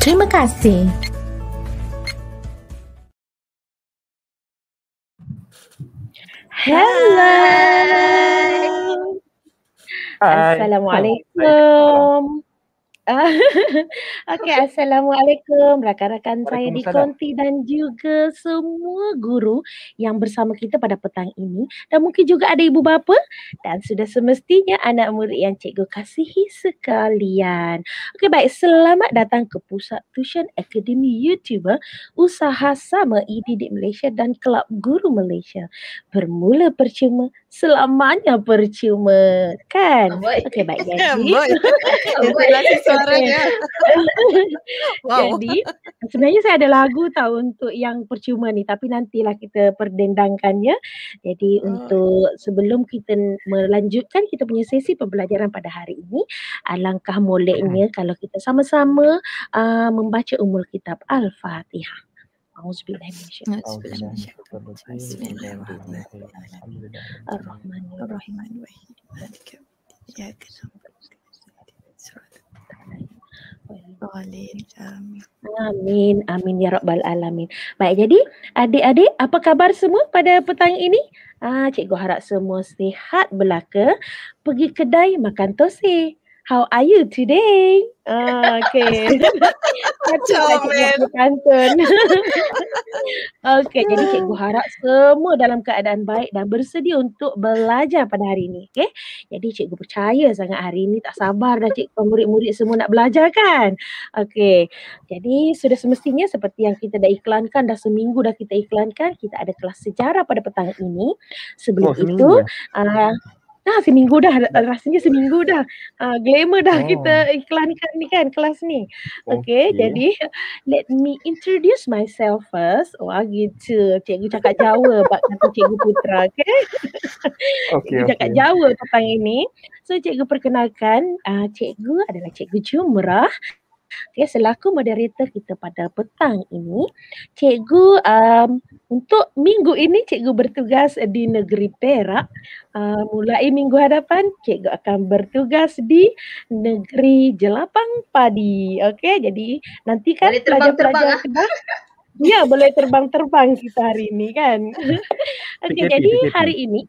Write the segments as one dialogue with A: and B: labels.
A: Terima kasih.
B: Hello. Hi. Assalamualaikum.
A: Hi. Okay, Assalamualaikum rakan-rakan saya di Konti dan juga semua guru yang bersama kita pada petang ini dan mungkin juga ada ibu bapa dan sudah semestinya anak murid yang cikgu kasihi sekalian. Okay baik. Selamat datang ke Pusat Tuition Academy YouTuber Usaha Sama Ididik e Malaysia dan Kelab Guru Malaysia. Bermula percuma selamanya percuma kan okey baik jadi jadi jadi sebenarnya saya ada lagu tahu untuk yang percuma ni tapi nantilah kita perdendangkannya jadi oh. untuk sebelum kita melanjutkan kita punya sesi pembelajaran pada hari ini alangkah moleknya hmm. kalau kita sama-sama uh, membaca umul kitab al-fatihah Amin, amin ya rabbal alamin. Baik, jadi adik-adik apa khabar semua pada petang ini? Ah, cikgu harap semua sihat belaka. Pergi kedai makan tosih. How are you today? Ah, okay. Macam oh, cikgu di kantor. okay, jadi cikgu harap semua dalam keadaan baik dan bersedia untuk belajar pada hari ini. Okay, jadi cikgu percaya sangat hari ini tak sabar dah cikgu murid-murid semua nak belajar kan? Okay, jadi sudah semestinya seperti yang kita dah iklankan dah seminggu dah kita iklankan, kita ada kelas sejarah pada petang ini. Sebelum oh, itu, uh, Ah seminggu dah rasanya seminggu dah. uh, glamour dah oh. kita iklankan ni kan kelas ni. Okay, okay, jadi let me introduce myself first. Wah oh, gitu. Cikgu cakap Jawa bab kata Cikgu Putra, okay?
B: Okay. cikgu cakap okay.
A: Jawa tentang ini. So cikgu perkenalkan, uh, cikgu adalah Cikgu Jumrah. Okay, ya, selaku moderator kita pada petang ini, cikgu um, untuk minggu ini cikgu bertugas di negeri Perak. Uh, mulai minggu hadapan, cikgu akan bertugas di negeri Jelapang Padi. Okay, jadi nanti kan pelajar-pelajar lah. kita. Ya, boleh terbang-terbang kita hari ini kan. Okay, jadi hari ini.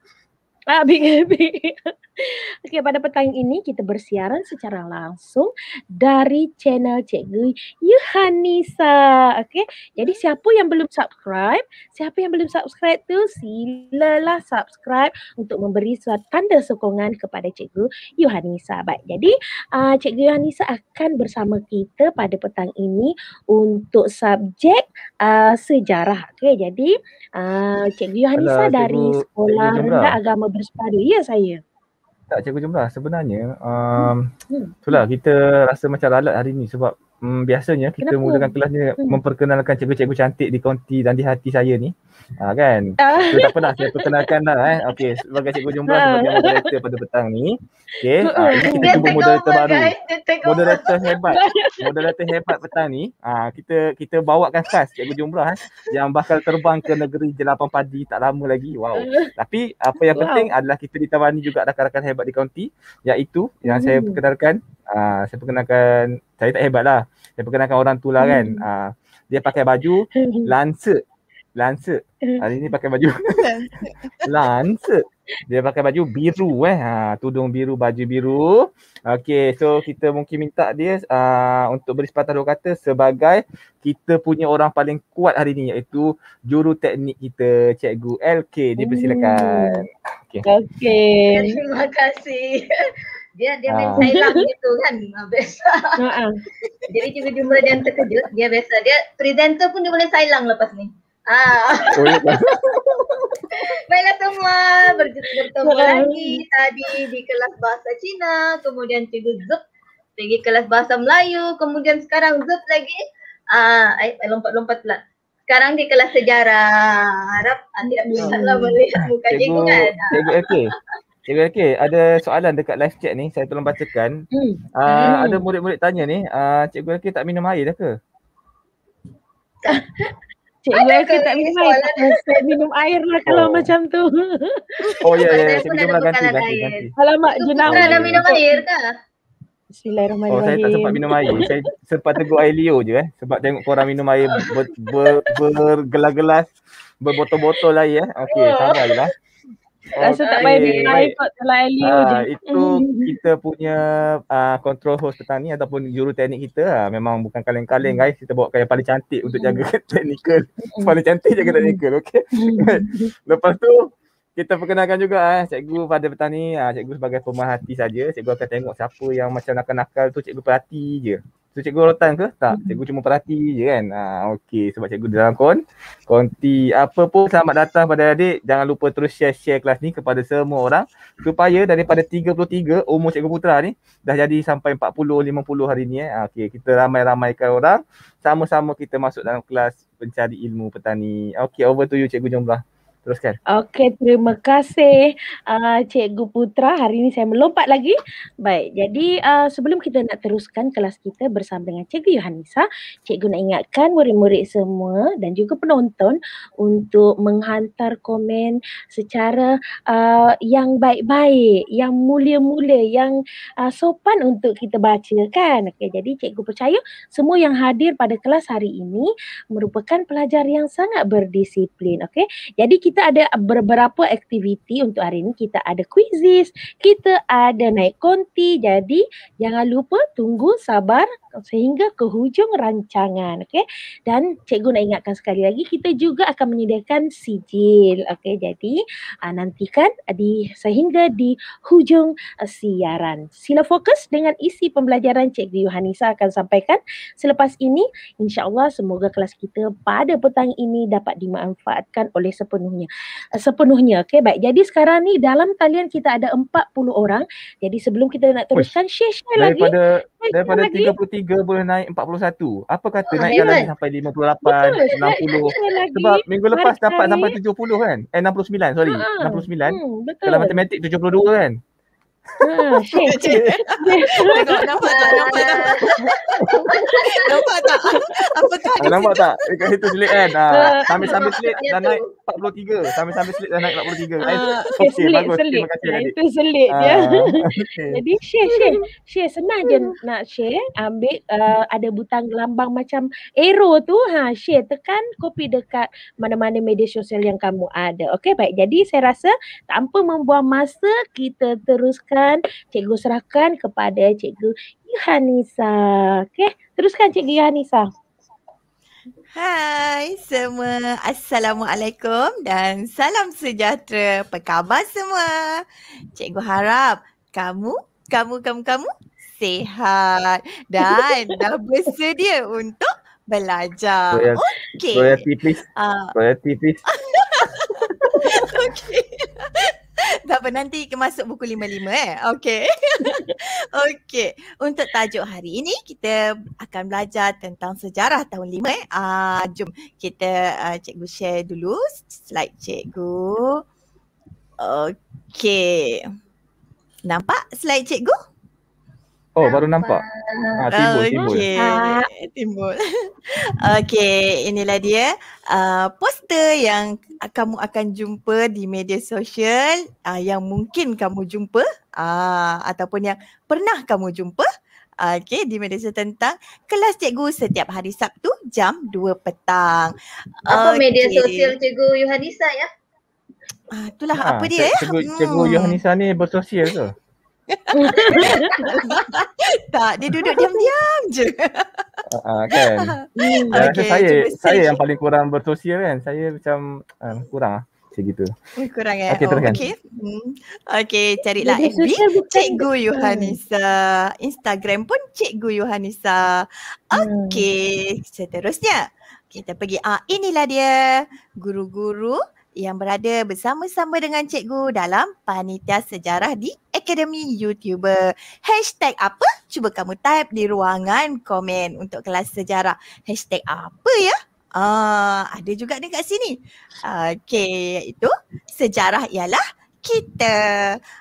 A: Ah, big happy. Okey, pada petang ini kita bersiaran secara langsung dari channel Cikgu Yohanisa. Okey, jadi hmm. siapa yang belum subscribe, siapa yang belum subscribe tu silalah subscribe untuk memberi suatu tanda sokongan kepada Cikgu Yohanisa. Baik, jadi uh, Cikgu Yohanisa akan bersama kita pada petang ini untuk subjek uh, sejarah. Okey, jadi uh, Cikgu Yohanisa Alah, dari cikgu, Sekolah cikgu Rendah Agama Bersepadu. Ya, saya
C: tak cikgu jumlah sebenarnya um, hmm. itulah kita rasa macam lalat hari ni sebab mm, biasanya kita Kenapa? mulakan kelas ni memperkenalkan cikgu-cikgu cantik di konti dan di hati saya ni. Ha, kan? Ah. So, tak pernah saya perkenalkan lah eh. Okay, sebagai cikgu jumlah sebagai moderator pada petang ni. Okay, ha, ini kita jumpa moderator baru. Moderator hebat. Moderator hebat petang ni. Ha, kita kita bawakan khas cikgu jumlah eh. Yang bakal terbang ke negeri Jelapan Padi tak lama lagi. Wow. Tapi apa yang wow. penting adalah kita ditemani juga rakan-rakan hebat di konti. Iaitu yang hmm. saya perkenalkan. Ha, saya perkenalkan saya tak hebat lah. Saya perkenalkan orang tu lah kan. Hmm. Uh, dia pakai baju lancer. Lancer. Hari ah, ni pakai baju. lancer. Dia pakai baju biru eh. Ha, tudung biru, baju biru. Okay, so kita mungkin minta dia uh, untuk beri sepatah dua kata sebagai kita punya orang paling kuat hari ni iaitu juru teknik kita, Cikgu LK. Dipersilakan. Hmm. Okay. okay.
B: Terima kasih. dia dia main silang ah. gitu kan ah, biasa ah, jadi cuba jumpa dia yang terkejut dia biasa dia presenter pun dia boleh silang lepas ni Ah. Oh, Baiklah semua, berjumpa bertemu lagi tadi di kelas bahasa Cina, kemudian cikgu Zup pergi kelas bahasa Melayu, kemudian sekarang Zup lagi ah uh, lompat-lompat pula. Sekarang di kelas sejarah. Harap hmm. anda tidak lah boleh melihat muka cikgu kan. okey.
C: Okay, eh, okay, ada soalan dekat live chat ni saya tolong bacakan. Hmm. Uh, hmm. ada murid-murid tanya ni, uh, cikgu Elke tak minum air dah ke?
A: cikgu Elke tak minum air. Saya minum air lah kalau oh. macam tu.
B: Oh
C: ya ya, saya minum lah ganti ganti.
A: Alamak, jenama. Tak nak minum air ke? Bismillahirrahmanirrahim. Oh, saya tak sempat minum air. saya
C: sempat tegur air Leo je eh. Sebab tengok korang minum air ber, ber, bergelas-gelas, berbotol-botol air eh. Okey, sama oh. sabar je lah. Rasa tak payah bila okay. ikut
A: dalam LEO uh, ah, je. Itu
C: kita punya uh, control host petang ni ataupun juru teknik kita lah. Memang bukan kaleng-kaleng hmm. guys. Kita bawa yang paling cantik untuk jaga hmm.
D: technical. Hmm. paling cantik jaga technical.
C: Okay. Lepas tu kita perkenalkan juga eh, cikgu pada petang ni. Uh, cikgu sebagai pemerhati saja. Cikgu akan tengok siapa yang macam nakal-nakal tu cikgu perhati je. So cikgu rotan ke? Tak, cikgu cuma perhati je kan. Ha, okey sebab cikgu dalam kon. Konti apa pun selamat datang pada adik. Jangan lupa terus share-share kelas ni kepada semua orang. Supaya daripada 33 umur cikgu putra ni dah jadi sampai 40, 50 hari ni. Eh. Ha, okey kita ramai-ramaikan orang. Sama-sama kita masuk dalam kelas pencari ilmu petani. Okey over to you cikgu Jumlah. Teruskan.
A: Okey, terima kasih uh, Cikgu Putra. Hari ini saya melompat lagi. Baik, jadi uh, sebelum kita nak teruskan kelas kita bersama dengan Cikgu Yohanisa, Cikgu nak ingatkan murid-murid semua dan juga penonton untuk menghantar komen secara uh, yang baik-baik, yang mulia-mulia, yang uh, sopan untuk kita baca kan. Okay, jadi Cikgu percaya semua yang hadir pada kelas hari ini merupakan pelajar yang sangat berdisiplin. Okay. jadi kita kita ada beberapa aktiviti untuk hari ini. Kita ada kuisis, kita ada naik konti. Jadi jangan lupa tunggu sabar sehingga ke hujung rancangan. Okay? Dan cikgu nak ingatkan sekali lagi, kita juga akan menyediakan sijil. Okay? Jadi uh, nantikan di, sehingga di hujung uh, siaran. Sila fokus dengan isi pembelajaran cikgu Yohanisa akan sampaikan selepas ini. InsyaAllah semoga kelas kita pada petang ini dapat dimanfaatkan oleh sepenuhnya sepenuhnya eh, sepenuhnya okey baik jadi sekarang ni dalam talian kita ada 40 orang jadi sebelum kita nak teruskan Uish. share share lagi daripada
C: daripada 33 lagi. boleh naik 41 apa kata ah, naik lagi sampai 58 Betul. 60 sebab minggu lepas Mari dapat sampai 70 kan eh 69 sorry ah, 69 hmm, kalau matematik 72 kan
D: Ah, nampak tak?
B: Nampak tak?
C: Ah, nampak tak? Dekat situ kan? Ah, selit kan? Sambil-sambil selit dah naik 43. Sambil-sambil eh, selit dah naik 43. Selit, selit.
A: Itu selit dia. Ya. Jadi share, share. Share senang je nak share. Ambil uh, ada butang lambang macam arrow tu. ha Share tekan kopi dekat mana-mana media sosial yang kamu ada. Okay baik. Jadi saya rasa tanpa membuang masa kita terus silakan cikgu serahkan kepada cikgu Yohanisa. Okey, teruskan cikgu Yohanisa.
E: Hai semua. Assalamualaikum dan salam sejahtera. Apa khabar semua? Cikgu harap kamu, kamu, kamu, kamu sehat dan dah bersedia untuk belajar. Okey. Royalty please. Uh.
C: Royalty please.
E: Okey. Tak apa, nanti masuk buku lima-lima eh. Okay. okay. Untuk tajuk hari ini, kita akan belajar tentang sejarah tahun lima eh. Uh, jom kita uh, cikgu share dulu slide cikgu. Okay. Nampak slide cikgu? Uh,
C: Oh, baru nampak. Ha, timbul, okay. timbul. Ha.
A: timbul.
E: Okay, inilah dia. Uh, poster yang kamu akan jumpa di media sosial uh, yang mungkin kamu jumpa uh, ataupun yang pernah kamu jumpa uh, okay, di media sosial tentang kelas cikgu setiap hari Sabtu jam 2 petang. Apa okay. media sosial
B: cikgu Yohanisa ya? Uh, itulah ha, apa dia ya? cikgu, ya? Cikgu, hmm.
C: Yohanisa ni bersosial ke?
E: tak, dia duduk diam-diam je. Uh, kan. Hmm. Okay, saya saya saya yang
C: paling kurang bersosial kan. Saya macam uh, kurang ah macam gitu. Kurang eh. Okay, teruskan. Okay.
E: Hmm. okay, carilah FB. Cikgu Yohanisa. Instagram pun Cikgu Yohanisa. Hmm. Okay, seterusnya. Kita pergi. Ah, inilah dia. Guru-guru yang berada bersama-sama dengan cikgu dalam Panitia Sejarah di Akademi Youtuber. Hashtag apa? Cuba kamu type di ruangan komen untuk kelas sejarah. Hashtag apa ya? Ah, ada juga kat sini. Okey, iaitu sejarah ialah kita.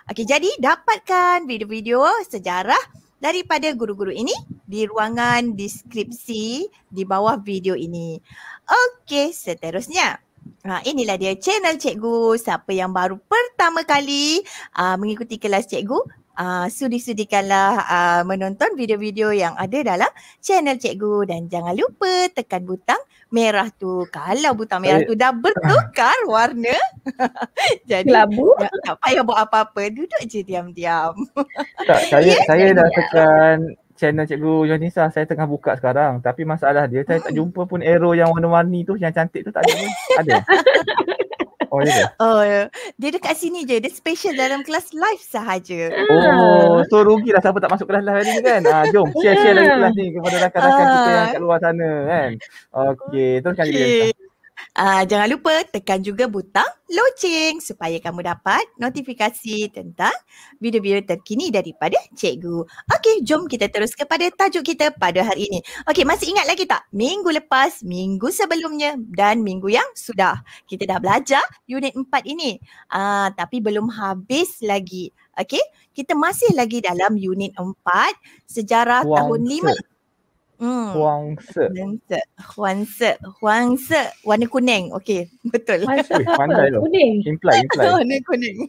E: Okey, jadi dapatkan video-video sejarah daripada guru-guru ini di ruangan deskripsi di bawah video ini. Okey, seterusnya. Ha, inilah dia channel cikgu. Siapa yang baru pertama kali uh, mengikuti kelas cikgu, uh, sudi-sudikanlah uh, menonton video-video yang ada dalam channel cikgu. Dan jangan lupa tekan butang merah tu. Kalau butang merah tu dah bertukar warna. jadi Labu. Tak, tak payah buat apa-apa. Duduk je diam-diam. tak, saya, yeah, saya ya, dah ya. tekan.
C: Diam channel cikgu Yonisa saya tengah buka sekarang tapi masalah dia saya tak jumpa pun arrow yang warna-warni tu yang cantik tu tak ada ada Oh, ya yeah.
E: oh, yeah. dia dekat sini je. Dia special dalam kelas live sahaja.
C: Oh, ah. so rugilah siapa tak masuk kelas live hari ni kan. Ah, jom share-share yeah. lagi ya. kelas ni kepada rakan-rakan uh. kita yang kat luar sana kan. Ah. Okay, teruskan okay. dia. Entah.
E: Uh, jangan lupa tekan juga butang loceng supaya kamu dapat notifikasi tentang video-video terkini daripada cikgu. Okey, jom kita terus kepada tajuk kita pada hari ini. Okey, masih ingat lagi tak? Minggu lepas, minggu sebelumnya dan minggu yang sudah kita dah belajar unit empat ini. Uh, tapi belum habis lagi. Okey, kita masih lagi dalam unit empat sejarah wow. tahun 5. Hmm. Huang se. Huang se. Huang se. Warna kuning. Okey. Betul. Pandai lho. Kuning. Imply. Imply. Warna kuning.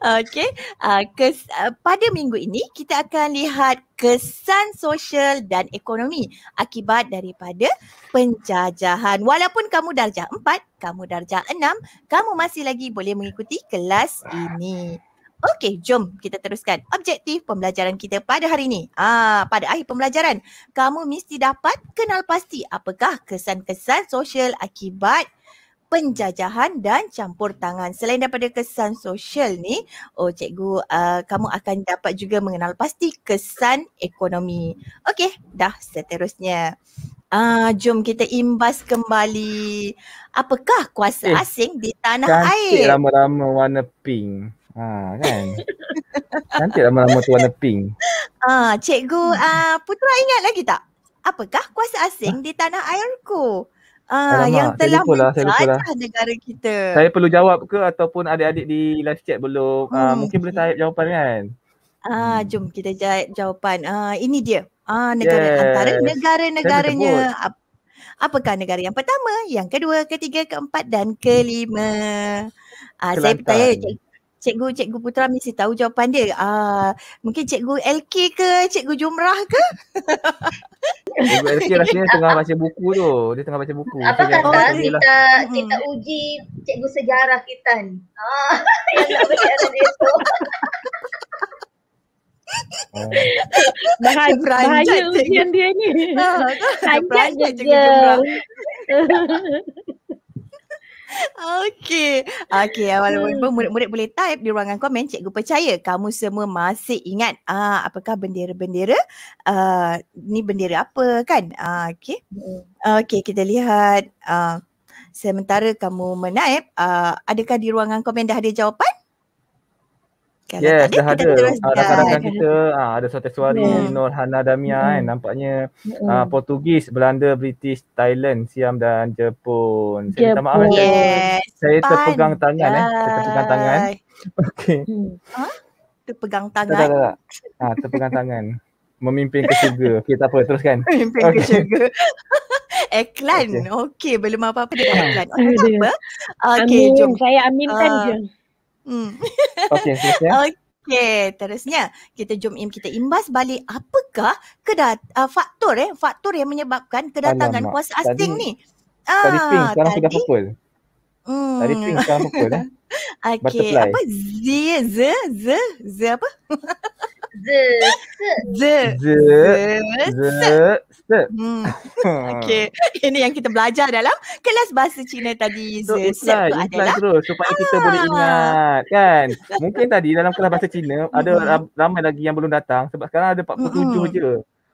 E: Okey. Uh, kes, uh, pada minggu ini kita akan lihat kesan sosial dan ekonomi akibat daripada penjajahan. Walaupun kamu darjah 4, kamu darjah 6, kamu masih lagi boleh mengikuti kelas ini. Okey, jom kita teruskan objektif pembelajaran kita pada hari ini. Ah, pada akhir pembelajaran, kamu mesti dapat kenal pasti apakah kesan-kesan sosial akibat penjajahan dan campur tangan. Selain daripada kesan sosial ni, oh cikgu, uh, kamu akan dapat juga mengenal pasti kesan ekonomi. Okey, dah seterusnya. Ah, jom kita imbas kembali. Apakah kuasa eh, asing di tanah air? Cantik
C: lama-lama warna pink. Ha kan. Nanti lama-lama tu warna pink.
E: Ah, ha, cikgu uh, Putra ingat lagi tak? Apakah kuasa asing ha? di tanah airku? Ah, yang telah lah, menjajah lah. negara kita. Saya
C: perlu jawab ke ataupun adik-adik di live chat belum? Ah, hmm. Uh, mungkin boleh saya jawapan kan?
E: Ah, uh, jom kita jawab jawapan. Ah, ini dia. Ah, negara yes. antara negara-negaranya. Apakah negara yang pertama, yang kedua, ketiga, keempat dan kelima? Ah, saya bertanya cikgu cikgu putra mesti tahu jawapan dia. Ah, uh, mungkin cikgu LK ke, cikgu Jumrah ke?
C: cikgu LK rasanya tengah baca buku tu. Dia tengah baca buku.
B: Apa kata lah. kita, lah. kita uji cikgu sejarah kita ni. Ah, oh, yang nak berjaya dia tu.
D: Oh.
E: Bahaya ujian dia ni. Ha, Sanjat je. Okay. Okay. Walaupun hmm. murid-murid boleh type di ruangan komen, cikgu percaya kamu semua masih ingat uh, apakah bendera-bendera. Uh, ni bendera apa kan? Uh, ah, okay. Hmm. Okay. Kita lihat. Uh, sementara kamu menaip, uh, adakah di ruangan komen dah ada jawapan?
D: Kalau yes, tak ada, ah, dah kita
C: ada. Rakan-rakan kita ah, ada Sate Suari, yeah. Nur, Hana, Damia mm. kan. Nampaknya mm. ah, Portugis, Belanda, British, Thailand, Siam dan Jepun. Jepun. Saya minta maaf. Yes.
E: Saya, saya terpegang tangan. Eh. Saya terpegang tangan.
C: Okey. Hmm.
E: Huh? Terpegang tangan? Tak, tak, tak.
C: Ah, terpegang tangan. Memimpin ke syurga. Okay, tak apa. Teruskan. Memimpin okay. ke syurga.
E: Eklan. Okay. okay. Belum apa-apa dia nak eklan. Oh, apa? Okay, jom. Saya aminkan uh, je. Hmm.
D: Okey, ya.
E: Okey, terusnya kita jom im kita imbas balik apakah kedat uh, faktor eh faktor yang menyebabkan kedatangan Alamak. kuasa asing tadi, ni. Ah, tadi pink, ah, sekarang tadi, sudah purple. Hmm. Tadi pink sekarang purple eh. Okey, apa Z Z Z Z apa? Ze. Ze. Ze.
C: Ze. Hmm. Okey.
E: Ini yang kita belajar dalam kelas bahasa Cina tadi. So, iklan. Iklan
C: terus supaya kita boleh ah. ingat. Kan? Mungkin tadi dalam kelas bahasa Cina ada hmm. ramai lagi yang belum datang sebab sekarang ada 47 mm je.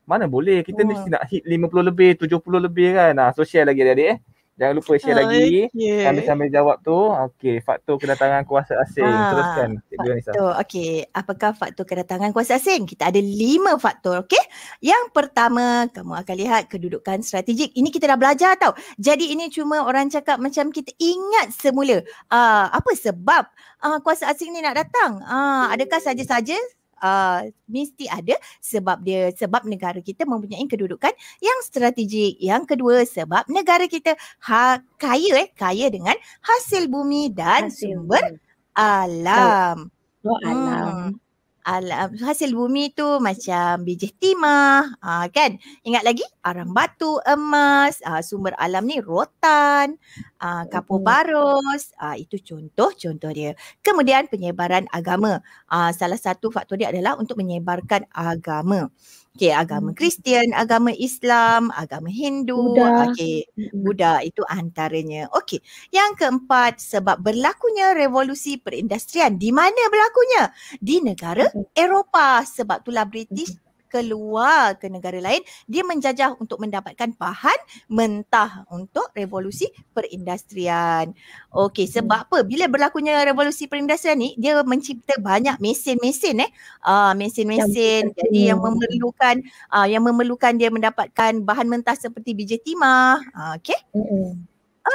C: Mana boleh. Kita hmm. mesti mm. nak hit 50 lebih, 70 lebih kan. Ha, so, share lagi adik-adik eh. Jangan lupa share oh, lagi sambil-sambil jawab tu. Okey, faktor kedatangan kuasa asing. Ha, Teruskan. Faktor.
E: Okey, apakah faktor kedatangan kuasa asing? Kita ada lima faktor, okey? Yang pertama, kamu akan lihat kedudukan strategik. Ini kita dah belajar tau. Jadi ini cuma orang cakap macam kita ingat semula. Uh, apa sebab uh, kuasa asing ni nak datang? Uh, adakah saja-saja Uh, mesti ada sebab dia sebab negara kita mempunyai kedudukan yang strategik. Yang kedua sebab negara kita ha, kaya eh kaya dengan hasil bumi dan hasil sumber bumi. alam. So, hmm. alam. Hmm alam hasil bumi tu macam biji timah uh, ha, kan ingat lagi arang batu emas uh, sumber alam ni rotan uh, kapur baros uh, itu contoh-contoh dia kemudian penyebaran agama uh, salah satu faktor dia adalah untuk menyebarkan agama Okay, agama hmm. Kristian, agama Islam, agama Hindu, Buddha. okay, hmm. Buddha itu antaranya. Okay, yang keempat sebab berlakunya revolusi perindustrian di mana berlakunya di negara hmm. Eropah sebab itulah British keluar ke negara lain, dia menjajah untuk mendapatkan bahan mentah untuk revolusi perindustrian. Okey, hmm. sebab apa? Bila berlakunya revolusi perindustrian ni, dia mencipta banyak mesin-mesin eh. Uh, mesin-mesin jadi yang memerlukan uh, yang memerlukan dia mendapatkan bahan mentah seperti biji timah. Uh, Okey. Hmm.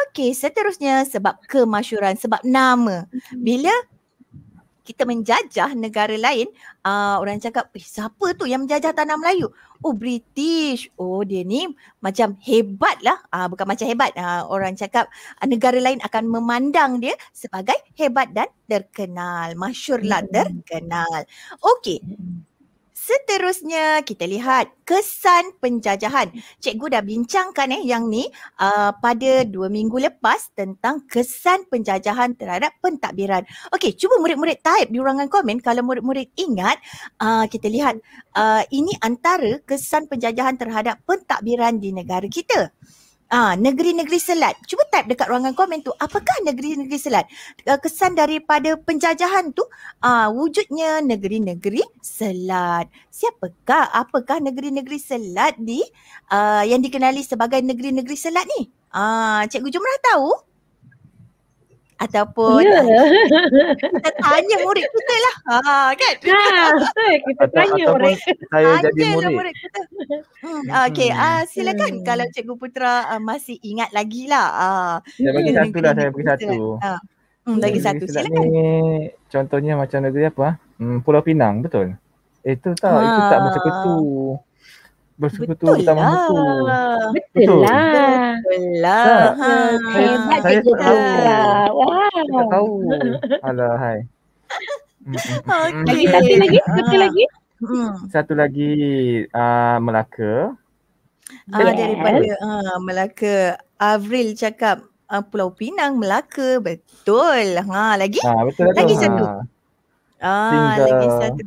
E: Okey, seterusnya sebab kemasyuran, sebab nama. Hmm. Bila kita menjajah negara lain, uh, orang cakap, eh siapa tu yang menjajah tanah Melayu? Oh British, oh dia ni macam hebat lah, uh, ah, bukan macam hebat, uh, orang cakap uh, negara lain akan memandang dia sebagai hebat dan terkenal, masyur lah hmm. terkenal. Okay, hmm. Seterusnya kita lihat kesan penjajahan. Cikgu dah bincangkan eh yang ni uh, pada dua minggu lepas tentang kesan penjajahan terhadap pentadbiran. Okey, cuba murid-murid type di ruangan komen kalau murid-murid ingat uh, kita lihat uh, ini antara kesan penjajahan terhadap pentadbiran di negara kita. Ah, negeri-negeri selat. Cuba type dekat ruangan komen tu, apakah negeri-negeri selat? Ah, kesan daripada penjajahan tu, ah, wujudnya negeri-negeri selat. Siapakah, apakah negeri-negeri selat di ah, yang dikenali sebagai negeri-negeri selat ni? Ah, Cikgu Jumrah tahu? ataupun yeah. kita tanya murid kita lah. Ha kan? Ha kita tanya Ata- murid. Saya tanya jadi lah murid. murid kita. Hmm. Okey, uh, silakan hmm. kalau Cikgu Putra uh, masih ingat lagi lah. Ah, saya bagi satu lah, saya bagi satu. Hmm, lagi satu silakan. Ni,
C: contohnya macam negeri apa? Hmm, Pulau Pinang betul? Eh, itu tak, ha. itu tak macam itu bersekutu betul pertama lah. aku. Betul,
B: betul lah. Betul lah. Ha, ha, ha, saya, saya tak tahu. Wow. Saya tak tahu.
C: Alah, hai. Okay. Hmm, hmm, hmm. Lagi satu lagi? Satu ha. lagi? Hmm. Satu lagi uh, Melaka. Ah, yes. Daripada
E: uh, Melaka. Avril cakap uh, Pulau Pinang, Melaka. Betul. Ha, lagi? Ha, lagi satu. Ha. Ah, Singa. lagi satu.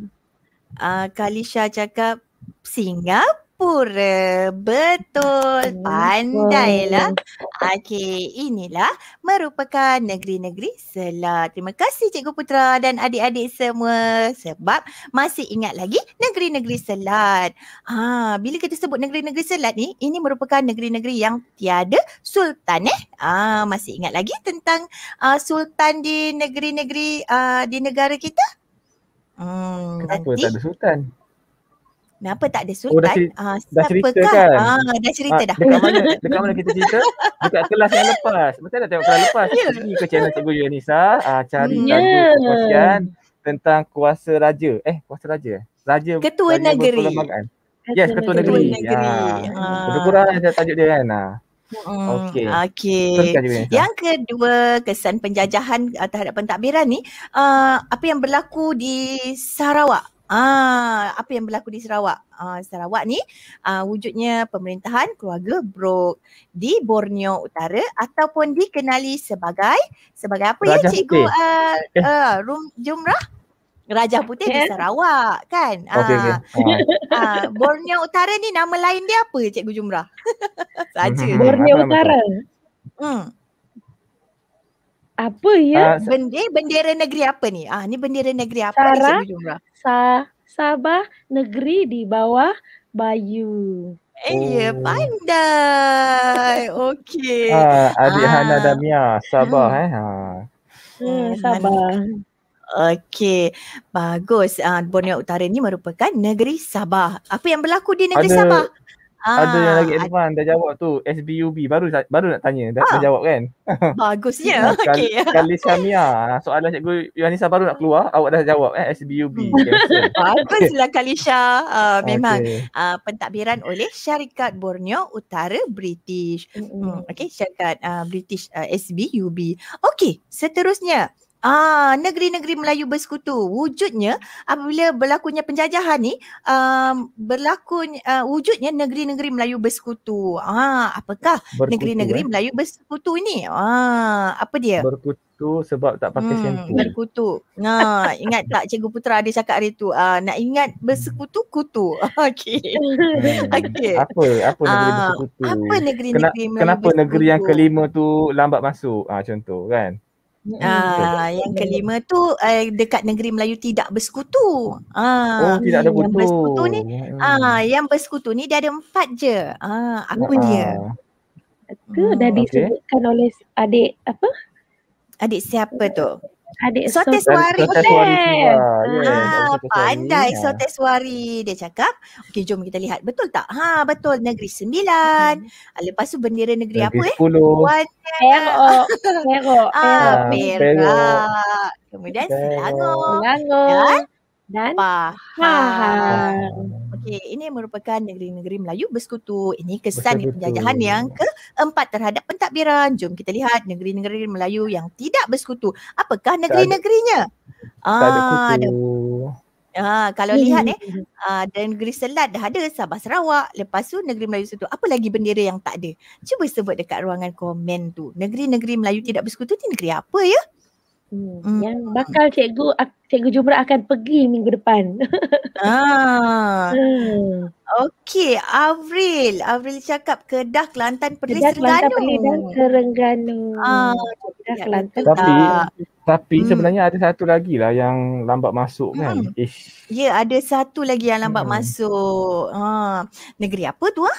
E: ah Kalisha cakap Singap pura. Betul. Pandailah. Okey, inilah merupakan negeri-negeri Selah. Terima kasih Cikgu Putra dan adik-adik semua sebab masih ingat lagi negeri-negeri Selat. Ah bila kita sebut negeri-negeri Selat ni, ini merupakan negeri-negeri yang tiada sultan eh. Ah, masih ingat lagi tentang uh, sultan di negeri-negeri uh, di negara kita? Hmm,
B: Kenapa nanti? tak ada sultan?
E: Kenapa tak ada sultan? Oh, dah, ah, cerita, uh, dah cerita kan? Ah, dah cerita ah, dah. Dekat mana,
C: dekat mana kita cerita? Dekat kelas yang lepas. Betul tak tengok kelas lepas? Yeah. Ini ke channel Cikgu Yunisa. Ah, cari yeah. Hmm. tajuk ya. tentang kuasa raja. Eh, kuasa raja. Raja Ketua raja Negeri.
D: Yes, Ketua Negeri. Ketua Negeri. Ya. Ketua Negeri.
C: Ha. Ha. tajuk dia kan. Ah. Hmm, okay. okay.
E: Yang kedua kesan penjajahan ah, terhadap pentadbiran ni uh, apa yang berlaku di Sarawak Ah, apa yang berlaku di Sarawak? Ah, Sarawak ni ah, wujudnya pemerintahan keluarga Brok di Borneo Utara ataupun dikenali sebagai sebagai apa ya, Raja ya cikgu uh, uh, Jumrah? Raja eh. Putih yeah. di Sarawak kan? Okay, ah, okay. Ah. ah, Borneo Utara ni nama lain dia apa cikgu Jumrah? Saja. Hmm, hmm, hmm. Borneo Utara.
A: Hmm apa ya? Uh, ah, Bendir, bendera negeri apa ni? Ah, ni bendera negeri apa? Sarah, lah. Sa Sabah negeri di bawah Bayu. Eh, ya, oh. pandai. Okey.
E: Uh, adik uh. Hana
C: Damia, Sabah hmm. eh. Ha. Hmm, eh,
E: Sabah. Okey. Bagus. Uh, Borneo Utara ni merupakan negeri Sabah. Apa yang berlaku di negeri Ada... Sabah?
C: Ah, ada yang lagi ah, advance dah jawab tu SBUB baru baru nak tanya dah, ah, jawab kan
E: bagusnya okey kali
C: Samia soalan cikgu Yanisa baru nak keluar awak dah jawab eh SBUB hmm.
E: baguslah Kalisha uh, ah, memang okay. uh, ah, pentadbiran oleh syarikat Borneo Utara British mm-hmm. okey syarikat uh, British uh, SBUB okey seterusnya Ah, negeri-negeri Melayu bersekutu. Wujudnya apabila berlakunya penjajahan ni, um, berlaku uh, wujudnya negeri-negeri Melayu bersekutu. Ah, apakah negeri-negeri eh? Melayu bersekutu ini? Ah, apa dia?
C: Berkutu sebab tak pakai hmm, sentuh.
E: Berkutu. Nah, ingat tak Cikgu Putra ada cakap hari tu, ah, nak ingat bersekutu kutu. Okey. Hmm. Okey. Apa?
C: Apa negeri ah, bersekutu? Apa negeri-negeri kenapa Kenapa negeri yang kelima tu lambat masuk? Ah, contoh kan?
E: Ah, uh, yang kelima tu uh, dekat negeri Melayu tidak bersekutu. uh, oh, tidak ada bersekutu. Yang bersekutu ni, uh, yang bersekutu ni dia ada empat je. uh, aku uh, dia. Itu dah mm, disebutkan okay. oleh adik apa? Adik siapa tu? Adik Sotes Wari. Ya, ah, ya, pandai ya. Sotes Wari. Dia cakap, okey jom kita lihat. Betul tak? Ha, betul. Negeri Sembilan. Hmm. Ah, lepas tu bendera negeri, negeri apa 10. eh? Negeri Perak. Ah, ah, perak. Perak. Kemudian Selangor. Selangor. Dan, dan Pahang. Okey, ini merupakan negeri-negeri Melayu bersekutu. Ini kesan Betul. penjajahan yang keempat terhadap pentadbiran. Jom kita lihat negeri-negeri Melayu yang tidak bersekutu. Apakah negeri-negerinya? Tak ah, ada Ah, kalau hmm. lihat eh, ah, dan negeri Selat dah ada, Sabah Sarawak, lepas tu negeri Melayu Sekutu. Apa lagi bendera yang tak ada? Cuba sebut dekat ruangan komen tu. Negeri-negeri Melayu tidak bersekutu ni negeri apa ya? Hmm, hmm. Yang bakal cikgu
A: cikgu Jumrah akan pergi minggu depan. Ah. Hmm.
E: Okey, Avril. Avril cakap Kedah, Kelantan, Perlis, Kedah, Kelantan, Perlis dan
A: Terengganu. Ah. Kelantan.
E: Tapi,
C: tapi hmm. sebenarnya ada satu lagi lah yang lambat masuk kan. Hmm. Ish.
E: Ya, ada satu lagi yang lambat hmm. masuk. Ha. Negeri apa tu ah?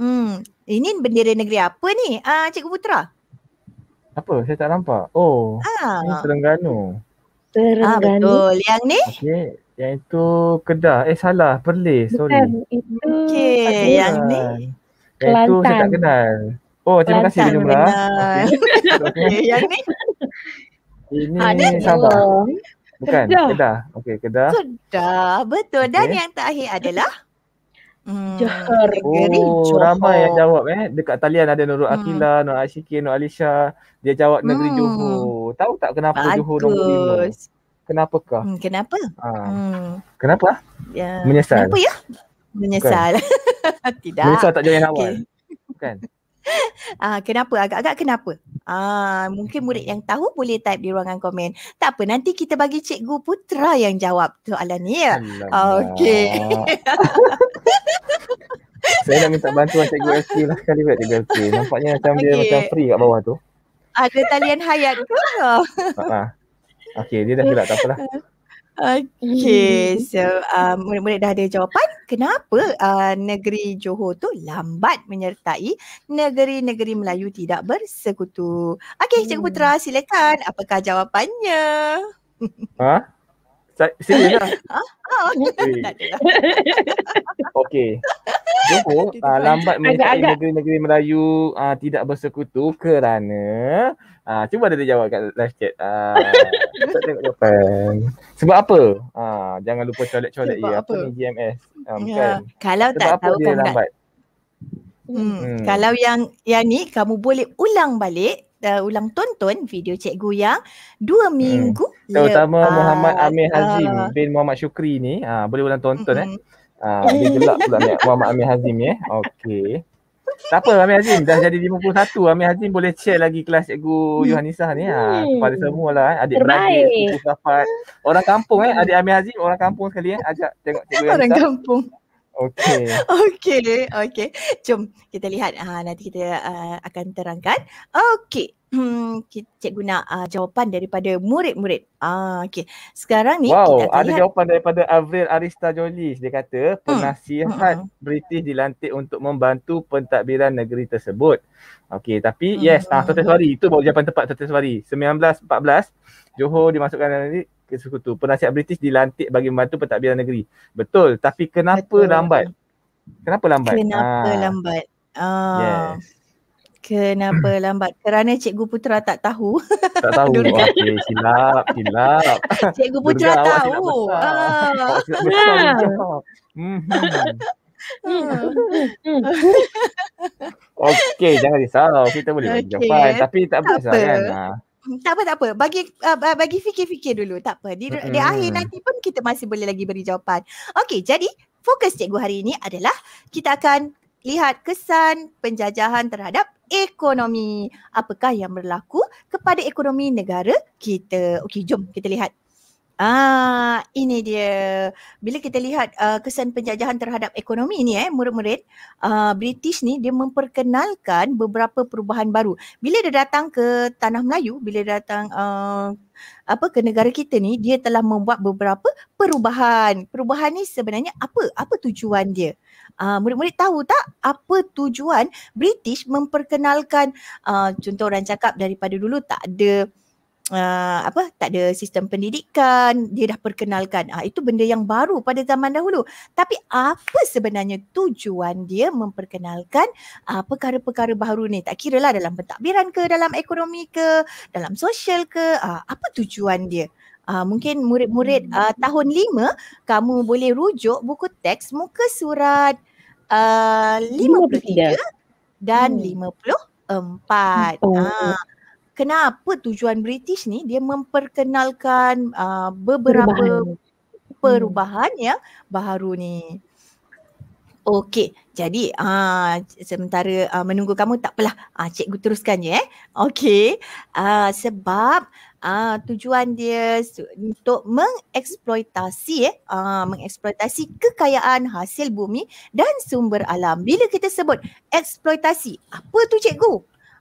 E: Hmm. Ini bendera negeri apa ni? Ah, Cikgu Putra.
C: Apa? Saya tak nampak. Oh. Ah. Ini Terengganu.
E: Terengganu. Ah, betul. Yang ni?
C: Okey. Yang itu Kedah. Eh salah. Perlis. Sorry. Bukan.
E: Itu. Okey. Yang ni? Kelantan. Yang itu saya tak
C: kenal. Oh terima Kelantan. kasih Jumlah.
E: Okey. Okay. yang ni?
C: Ini ha, Sabah. Bukan. Kedah. Kedah. Okey. Kedah.
E: Kedah. Betul. Okay. Dan yang terakhir adalah?
A: Hmm. Johor.
E: Oh, Johor. ramai yang
C: jawab eh. Dekat talian ada Nurul hmm. Akila, Nur Ashiki, Nur Alisha. Dia jawab negeri hmm. Johor. Tahu tak kenapa Bagus. Johor nombor lima? Kenapakah? Hmm, kenapa? Ha. Hmm. Kenapa?
E: Ya. Menyesal. Kenapa ya? Menyesal. Tidak. Menyesal tak jadi yang awal. Okay. Bukan. Ah, kenapa? Agak-agak kenapa? Ah, mungkin murid yang tahu boleh type di ruangan komen. Tak apa, nanti kita bagi Cikgu Putra yang jawab soalan ni ya. Okey.
C: Saya nak minta bantuan Cikgu SP lah kali buat Cikgu SP. Nampaknya macam okay. dia macam free kat bawah tu.
E: Ada talian hayat tu. Ah, ah.
C: Okey, dia dah hilang. Tak apalah.
E: Okay, so uh, mula-mula um, dah ada jawapan kenapa uh, negeri Johor tu lambat menyertai negeri-negeri Melayu tidak bersekutu. Okay, Encik Putra hmm. silakan apakah jawapannya?
D: Ha?
C: Saya saya dengar. Okey. Johor uh, ah, lambat mengetahui negeri-negeri Melayu uh, tidak bersekutu kerana uh, cuba dia jawab kat live chat. Uh, Sebab apa? Uh, jangan lupa colek-colek ya. Apa? ni GMS? Um, ya. Kan? Kalau Sebab tak
E: tahu kan Tak. Hmm. hmm. Kalau yang yang ni kamu boleh ulang balik, uh, ulang tonton video cikgu yang dua hmm. minggu hmm terutama yep. Ah, Muhammad uh, Amir
C: Hazim uh. bin Muhammad Syukri ni. Ha, boleh boleh tonton mm-hmm. eh. Ha, dia gelap pula ni Muhammad Amir Hazim ni ya. eh. Okey. Tak apa Amir Hazim dah jadi 51. Amir Hazim boleh share lagi kelas cikgu Yohanisah ni. Ha, kepada semua lah eh. Adik Terbaik. beradik, sahabat. Orang kampung eh. Adik Amir Hazim orang kampung sekali eh. Ajak tengok cikgu Yohanisah. Orang kampung. Okey.
E: Okey, okey. Jom kita lihat. Ha, nanti kita uh, akan terangkan. Okey hmm, cikgu nak uh, ah, jawapan daripada murid-murid. Ah, okay.
C: Sekarang ni wow, kita Wow, ada jawapan daripada Avril Arista Jolis. Dia kata, hmm. penasihat hmm. British dilantik untuk membantu pentadbiran negeri tersebut. Okay, tapi hmm. yes, ah, Tuan hmm. Tuan Itu baru jawapan tepat Tuan Tuan 1914, Johor dimasukkan dalam ini ke sekutu. Penasihat British dilantik bagi membantu pentadbiran negeri. Betul, tapi kenapa Betul. lambat? Kenapa lambat? Kenapa ah.
E: lambat? Ah. Yes. Kenapa hmm. lambat? Kerana Cikgu Putra tak tahu. Tak tahu. Okey,
C: silap, silap.
E: Cikgu Putra Berga
C: tahu.
D: Silap ah. ah. ah.
A: hmm.
C: Okey, jangan risau. Kita boleh okay. jumpa. Tapi tak, tak apa. Kan?
E: Tak apa, tak apa. Bagi uh, bagi fikir-fikir dulu. Tak apa. Di, hmm. di akhir nanti pun kita masih boleh lagi beri jawapan. Okey, jadi fokus cikgu hari ini adalah kita akan lihat kesan penjajahan terhadap ekonomi. Apakah yang berlaku kepada ekonomi negara kita? Okey, jom kita lihat. Ah, ini dia. Bila kita lihat uh, kesan penjajahan terhadap ekonomi ni eh, murid-murid, uh, British ni dia memperkenalkan beberapa perubahan baru. Bila dia datang ke tanah Melayu, bila dia datang uh, apa ke negara kita ni, dia telah membuat beberapa perubahan. Perubahan ni sebenarnya apa? Apa tujuan dia? uh, murid-murid tahu tak apa tujuan British memperkenalkan uh, contoh orang cakap daripada dulu tak ada Uh, apa tak ada sistem pendidikan dia dah perkenalkan uh, itu benda yang baru pada zaman dahulu tapi apa sebenarnya tujuan dia memperkenalkan uh, perkara-perkara baru ni tak kira lah dalam pentadbiran ke dalam ekonomi ke dalam sosial ke uh, apa tujuan dia uh, mungkin murid-murid uh, tahun 5 kamu boleh rujuk buku teks muka surat 53 uh, dan hmm. 54. Ah. Kenapa tujuan British ni dia memperkenalkan uh, beberapa perubahan, perubahan hmm. ya baru ni. Okey, jadi uh, sementara uh, menunggu kamu tak apalah. Uh, cikgu teruskan je eh. Okey. Uh, sebab uh, tujuan dia untuk mengeksploitasi eh uh, mengeksploitasi kekayaan hasil bumi dan sumber alam. Bila kita sebut eksploitasi, apa tu cikgu?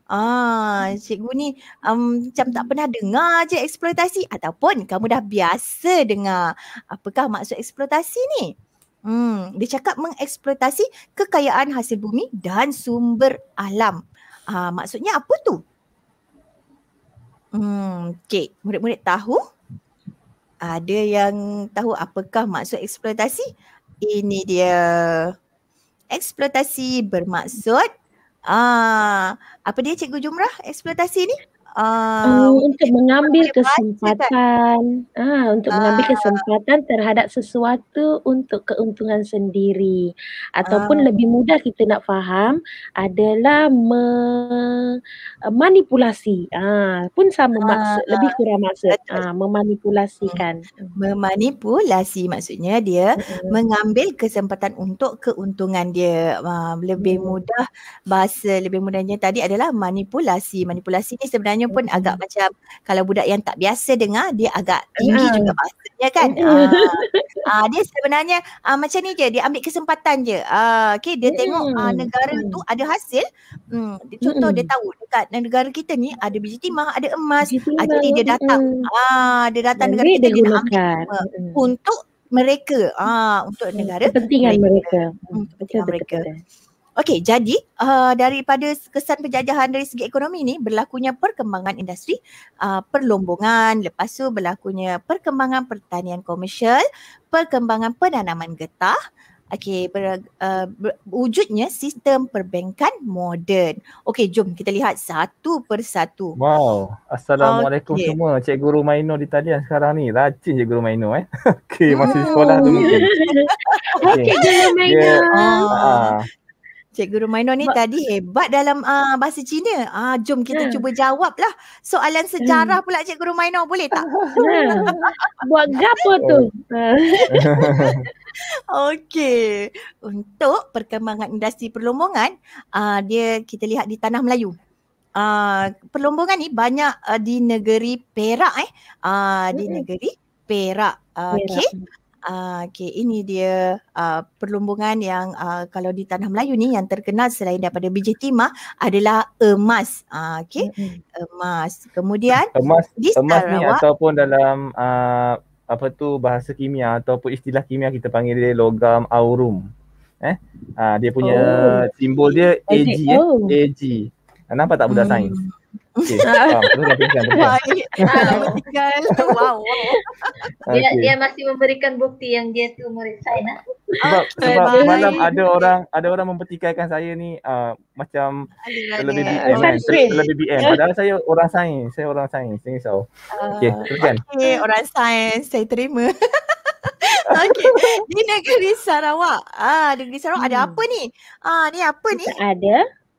E: Ah, cikgu ni um, macam tak pernah dengar je eksploitasi ataupun kamu dah biasa dengar apakah maksud eksploitasi ni? Hmm, dia cakap mengeksploitasi kekayaan hasil bumi dan sumber alam. Ah, maksudnya apa tu? Hmm, okay. Murid-murid tahu? Ada yang tahu apakah maksud eksploitasi? Ini dia. Eksploitasi bermaksud ah apa dia Cikgu Jumrah
A: eksploitasi ni? uh, untuk mengambil kesempatan ah uh, untuk mengambil ah. kesempatan terhadap sesuatu untuk keuntungan sendiri ataupun uh, lebih mudah kita nak faham adalah memanipulasi eh, ah uh, pun sama uh, maksud lebih kurang maksud uh, memanipulasikan hmm.
E: memanipulasi maksudnya dia uh, mengambil kesempatan untuk keuntungan dia uh, lebih uh, mudah bahasa lebih mudahnya tadi adalah manipulasi manipulasi ni sebenarnya sebenarnya pun mm. agak macam kalau budak yang tak biasa dengar dia agak tinggi mm. juga bahasanya kan. Ah uh, uh, dia sebenarnya uh, macam ni je dia ambil kesempatan je. uh, okay, dia mm. tengok uh, negara mm. tu ada hasil. Hmm um, contoh mm. dia tahu dekat negara kita ni ada biji timah, ada emas. Jadi dia datang ah uh, dia datang negara kita nak ambil mm. untuk mereka ah untuk negara kepentingan
D: mereka. mereka. Mm,
E: kepentingan mereka. mereka. Okey, jadi uh, daripada kesan penjajahan dari segi ekonomi ini berlakunya perkembangan industri uh, perlombongan, lepas tu berlakunya perkembangan pertanian komersial, perkembangan penanaman getah Okey, ber, uh, ber, wujudnya sistem perbankan moden. Okey, jom kita lihat satu
C: persatu. Wow. Assalamualaikum okay. semua. Cikgu Rumaino di talian sekarang ni. Rajin Cikgu Rumaino eh. Okey, masih sekolah dulu.
E: Okey, Cikgu Rumaino. Cikgu Rumaino ni Ma- tadi hebat dalam uh, bahasa Cina. Uh, jom kita yeah. cuba jawab lah. Soalan hmm. sejarah hmm. pula Cikgu Rumaino boleh tak? Ya. Buat gapo tu? Oh. Okey. Untuk perkembangan industri perlombongan, uh, ah, dia kita lihat di tanah Melayu. Uh, perlombongan ni banyak uh, di negeri Perak eh. Uh, di hmm. negeri Perak. Uh, Okey. Okay. Ah, okay, ini dia uh, ah, perlombongan yang uh, kalau di tanah Melayu ni yang terkenal selain daripada biji timah adalah emas. Uh, okay, emas. Kemudian emas, di emas ni ataupun
C: dalam uh, apa tu bahasa kimia ataupun istilah kimia kita panggil dia logam aurum. Eh, uh, dia punya oh. simbol dia Ag. Eh? Oh. Ag. Nampak tak budak hmm. sains? Okay. Ah, ah,
B: wow. Wow. Dia, masih memberikan bukti yang dia tu murid saya nak.
C: Sebab, okay, sebab bye. malam ada orang ada orang mempertikaikan saya ni uh, macam lebih BM. Lebih BM. Padahal saya orang sains. Saya orang sains. Saya risau. Uh, Okey, teruskan.
E: Okay, orang sains. Saya terima. Okey, di negeri Sarawak. Ah, di negeri Sarawak hmm. ada apa ni? Ah, ni apa ni? Ada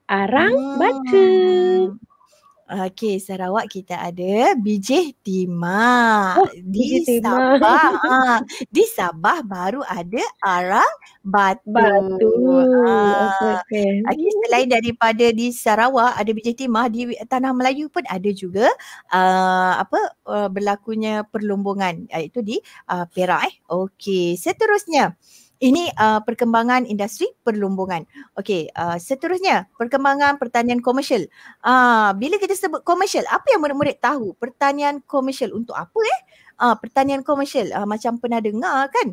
E: arang hmm. batu. Okey, Sarawak kita ada BJ Timah. Oh, di BJ Sabah. Ha, di Sabah baru ada Arang Batu. Batu. Ha. Okey, okay. okay, hmm. selain daripada di Sarawak ada BJ Timah, di tanah Melayu pun ada juga uh, apa uh, berlakunya perlombongan iaitu di uh, Perak eh. Okey, seterusnya. Uh, ini uh, perkembangan industri perlombongan. Okey, uh, seterusnya perkembangan pertanian komersial. Uh, bila kita sebut komersial, apa yang murid-murid tahu pertanian komersial untuk apa eh? Uh, pertanian komersial uh, macam pernah dengar kan?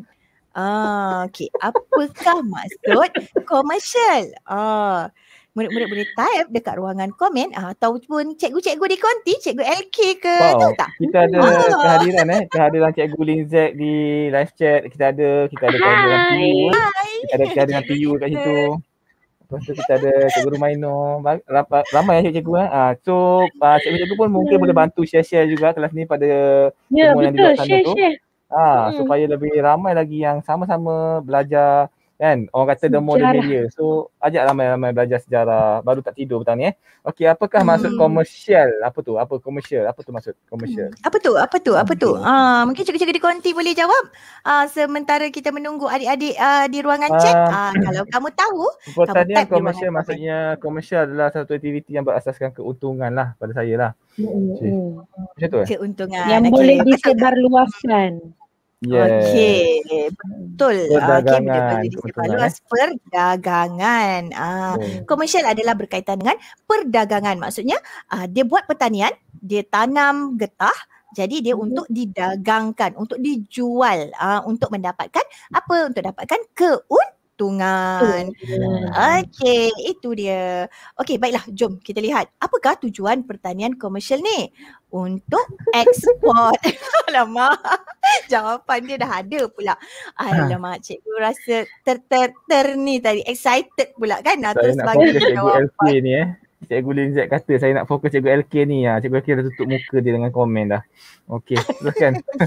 E: Uh, Okey, apakah maksud komersial? Uh, murid-murid boleh type dekat ruangan komen uh, ataupun cikgu-cikgu di konti, cikgu LK ke, wow. tahu tak? Kita ada oh. kehadiran
C: eh, kehadiran cikgu Lin Zek di live chat, kita ada, kita ada kehadiran PU, kita ada kehadiran PU kat situ. Lepas kita ada Cikgu Rumaino, ramai yang cikgu kan. Ah, so uh, ah, cikgu-cikgu pun mungkin hmm. boleh bantu share-share juga kelas ni pada yeah, ya, betul. di luar sana share, tu. Share. Ah, hmm. supaya lebih ramai lagi yang sama-sama belajar kan orang kata the more the merrier so ajak ramai-ramai belajar sejarah baru tak tidur petang ni eh okey apakah hmm. maksud komersial apa tu apa komersial apa tu maksud komersial hmm.
E: apa tu apa tu apa tu uh, mungkin cikgu-cikgu di konti boleh jawab uh, sementara kita menunggu adik-adik uh, di ruangan chat uh, kalau kamu tahu
C: kamu tak komersial maksudnya komersial adalah satu aktiviti yang berasaskan keuntungan lah pada saya lah hmm. hmm, hmm. macam tu eh? keuntungan yang okay. boleh
A: disebarluaskan
D: Yes. Lah. Okey,
E: betul. Perdagangan.
D: Okay, betul. Luas
E: perdagangan. Ah, uh, komersial lah adalah berkaitan dengan perdagangan. Maksudnya, uh, dia buat pertanian, dia tanam getah, jadi dia mhm. untuk didagangkan, untuk dijual, ah, untuk mendapatkan apa? Untuk dapatkan keun keberuntungan. Okey, itu dia. Okey, baiklah, jom kita lihat. Apakah tujuan pertanian komersial ni? Untuk ekspor. Alamak. Jawapan dia dah ada pula. Alamak, ha. cikgu rasa ter ter ter ni tadi excited pula kan? Atau sebagai jawapan.
C: Saya nak ni eh. Cikgu Lin Zek kata saya nak fokus Cikgu LK ni. ya. Cikgu LK dah tutup muka dia dengan komen dah. Okey, teruskan.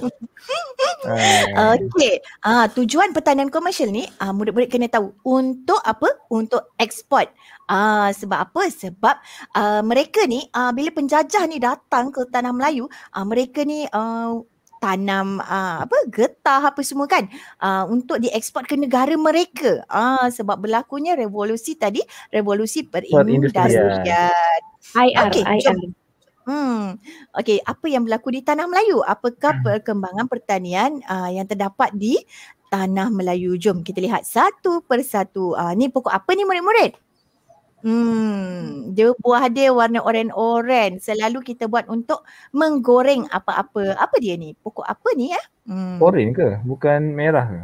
E: Okey, ha, tujuan pertanian komersial ni ha, murid-murid kena tahu untuk apa? Untuk ekspor. Ha, ah, sebab apa? Sebab uh, mereka ni uh, bila penjajah ni datang ke tanah Melayu, uh, mereka ni uh, tanam uh, apa getah apa semua kan uh, untuk diekspor ke negara mereka uh, sebab berlakunya revolusi tadi revolusi perindustrian ya. IR okay, Hmm. Okey, apa yang berlaku di tanah Melayu? Apakah hmm. perkembangan pertanian uh, yang terdapat di tanah Melayu? Jom kita lihat satu persatu. Ah uh, ni pokok apa ni murid-murid? Hmm, dia buah dia warna oren-oren. Selalu kita buat untuk menggoreng apa-apa. Apa dia ni? Pokok apa ni ya? Eh? Hmm.
C: Oren ke? Bukan merah ke?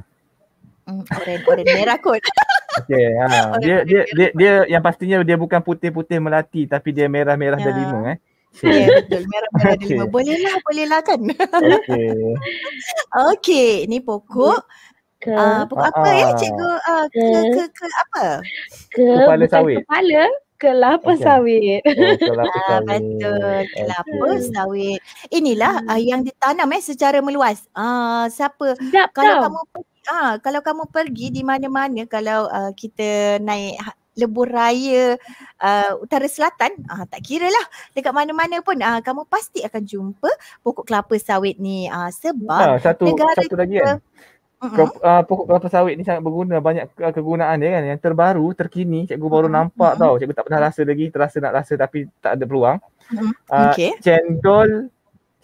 E: Hmm, oren-oren merah kot.
C: Okey, ha. dia, dia dia dia yang pastinya dia bukan putih-putih melati tapi dia merah-merah ya. delima eh. Ya, okay.
E: Yeah, betul. Merah-merah okay. Boleh lah, boleh lah kan. Okey. Okey, ni pokok. Okay ke uh, ah, pokok uh, apa uh, ya cikgu uh, ke, ke, ke ke apa ke kepala sawit kepala kelapa okay. sawit. Oh, kelapa sawit. betul. Kelapa okay. Hmm. sawit. Inilah hmm. uh, yang ditanam eh secara meluas. Ah uh, siapa Sedap kalau tau. kamu pergi uh, kalau kamu pergi di mana-mana kalau uh, kita naik ha, lebur raya uh, utara selatan uh, tak kira lah dekat mana-mana pun uh, kamu pasti akan jumpa pokok kelapa sawit ni uh, sebab ha, satu, negara satu lagi kan? Uh-huh.
C: Ah, kelapa sawit ni sangat berguna banyak ah, kegunaan dia kan yang terbaru terkini cikgu baru uh-huh. nampak uh-huh. tau cikgu tak pernah rasa lagi terasa nak rasa tapi tak ada peluang
B: uh-huh.
C: Ah, okay. cendol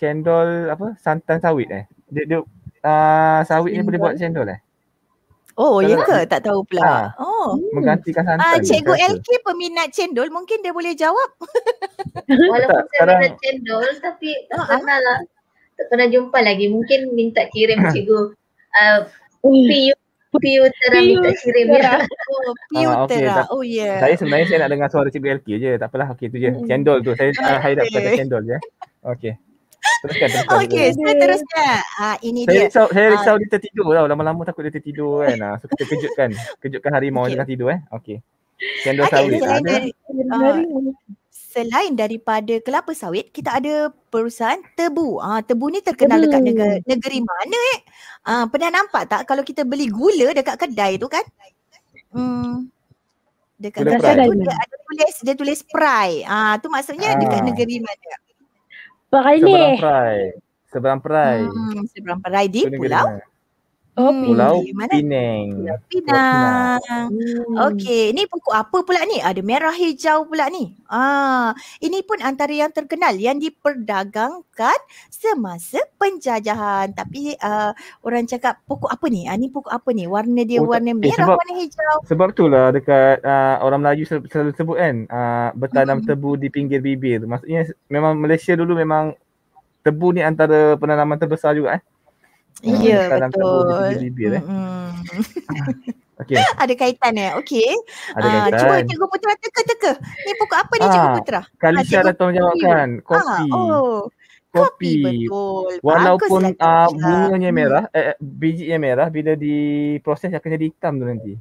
C: cendol apa santan sawit eh dia dia uh, sawit cendol. ni boleh buat cendol eh oh ya ke tak tahu pula uh, oh menggantikan santan uh, cikgu LK
E: peminat cendol mungkin dia boleh jawab
C: walaupun tak, saya
B: sekarang... minat cendol tapi tak pernah lah tak pernah jumpa lagi mungkin minta kirim cikgu Piu Piu Tera Piu
D: Oh
C: yeah oh,
E: ya. Saya sebenarnya saya
C: nak dengar suara Cik BLK je Tak apalah okey tu je Cendol tu Saya uh, okay. nak kata cendol je okay Teruskan, teruskan Okey saya
E: teruskan ha, Ini saya dia risau, Saya ah. risau uh, dia
C: tertidur tau Lama-lama takut dia tertidur kan ha, So kita kejutkan Kejutkan harimau okay. dia tengah tidur eh okay Cendol okay, sawit
E: Okey selain daripada kelapa sawit, kita ada perusahaan tebu. ha, tebu ni terkenal tebu. dekat negeri, negeri mana eh? ha, pernah nampak tak kalau kita beli gula dekat kedai tu kan? Hmm. Dekat kedai, kedai tu dia ada tulis dia tulis prai. Ah, ha, tu maksudnya ha. dekat negeri mana?
C: Perai ni. Seberang perai. Seberang perai. Hmm, seberang perai di pulau.
E: Oh, hmm. Pulau Mana? Pinang. Pulau Pinang. Okey, ni pokok apa pula ni? Ada merah hijau pula ni. Ah, ini pun antara yang terkenal yang diperdagangkan semasa penjajahan. Tapi uh, orang cakap pokok apa ni? Ah, ni pokok apa ni? Warna dia oh, warna eh, merah, eh, sebab, warna hijau.
C: Sebab itulah dekat uh, orang Melayu selalu sebut kan, uh, bertanam hmm. tebu di pinggir bibir. Maksudnya memang Malaysia dulu memang tebu ni antara penanaman terbesar juga eh. Ya, betul. Bibir, eh. okay.
E: Ada kaitan eh. Okey. Ada uh, kaitan. Cuba Cikgu Putera teka teka. Ni pokok apa ni ah, Cikgu Putera?
C: Kali ah, saya datang jawabkan. Ah, kopi. Ah, oh. Kopi. kopi
D: betul. Walaupun
C: uh, bunganya hmm. merah, eh, eh, bijinya merah, bila diproses akan jadi hitam tu nanti.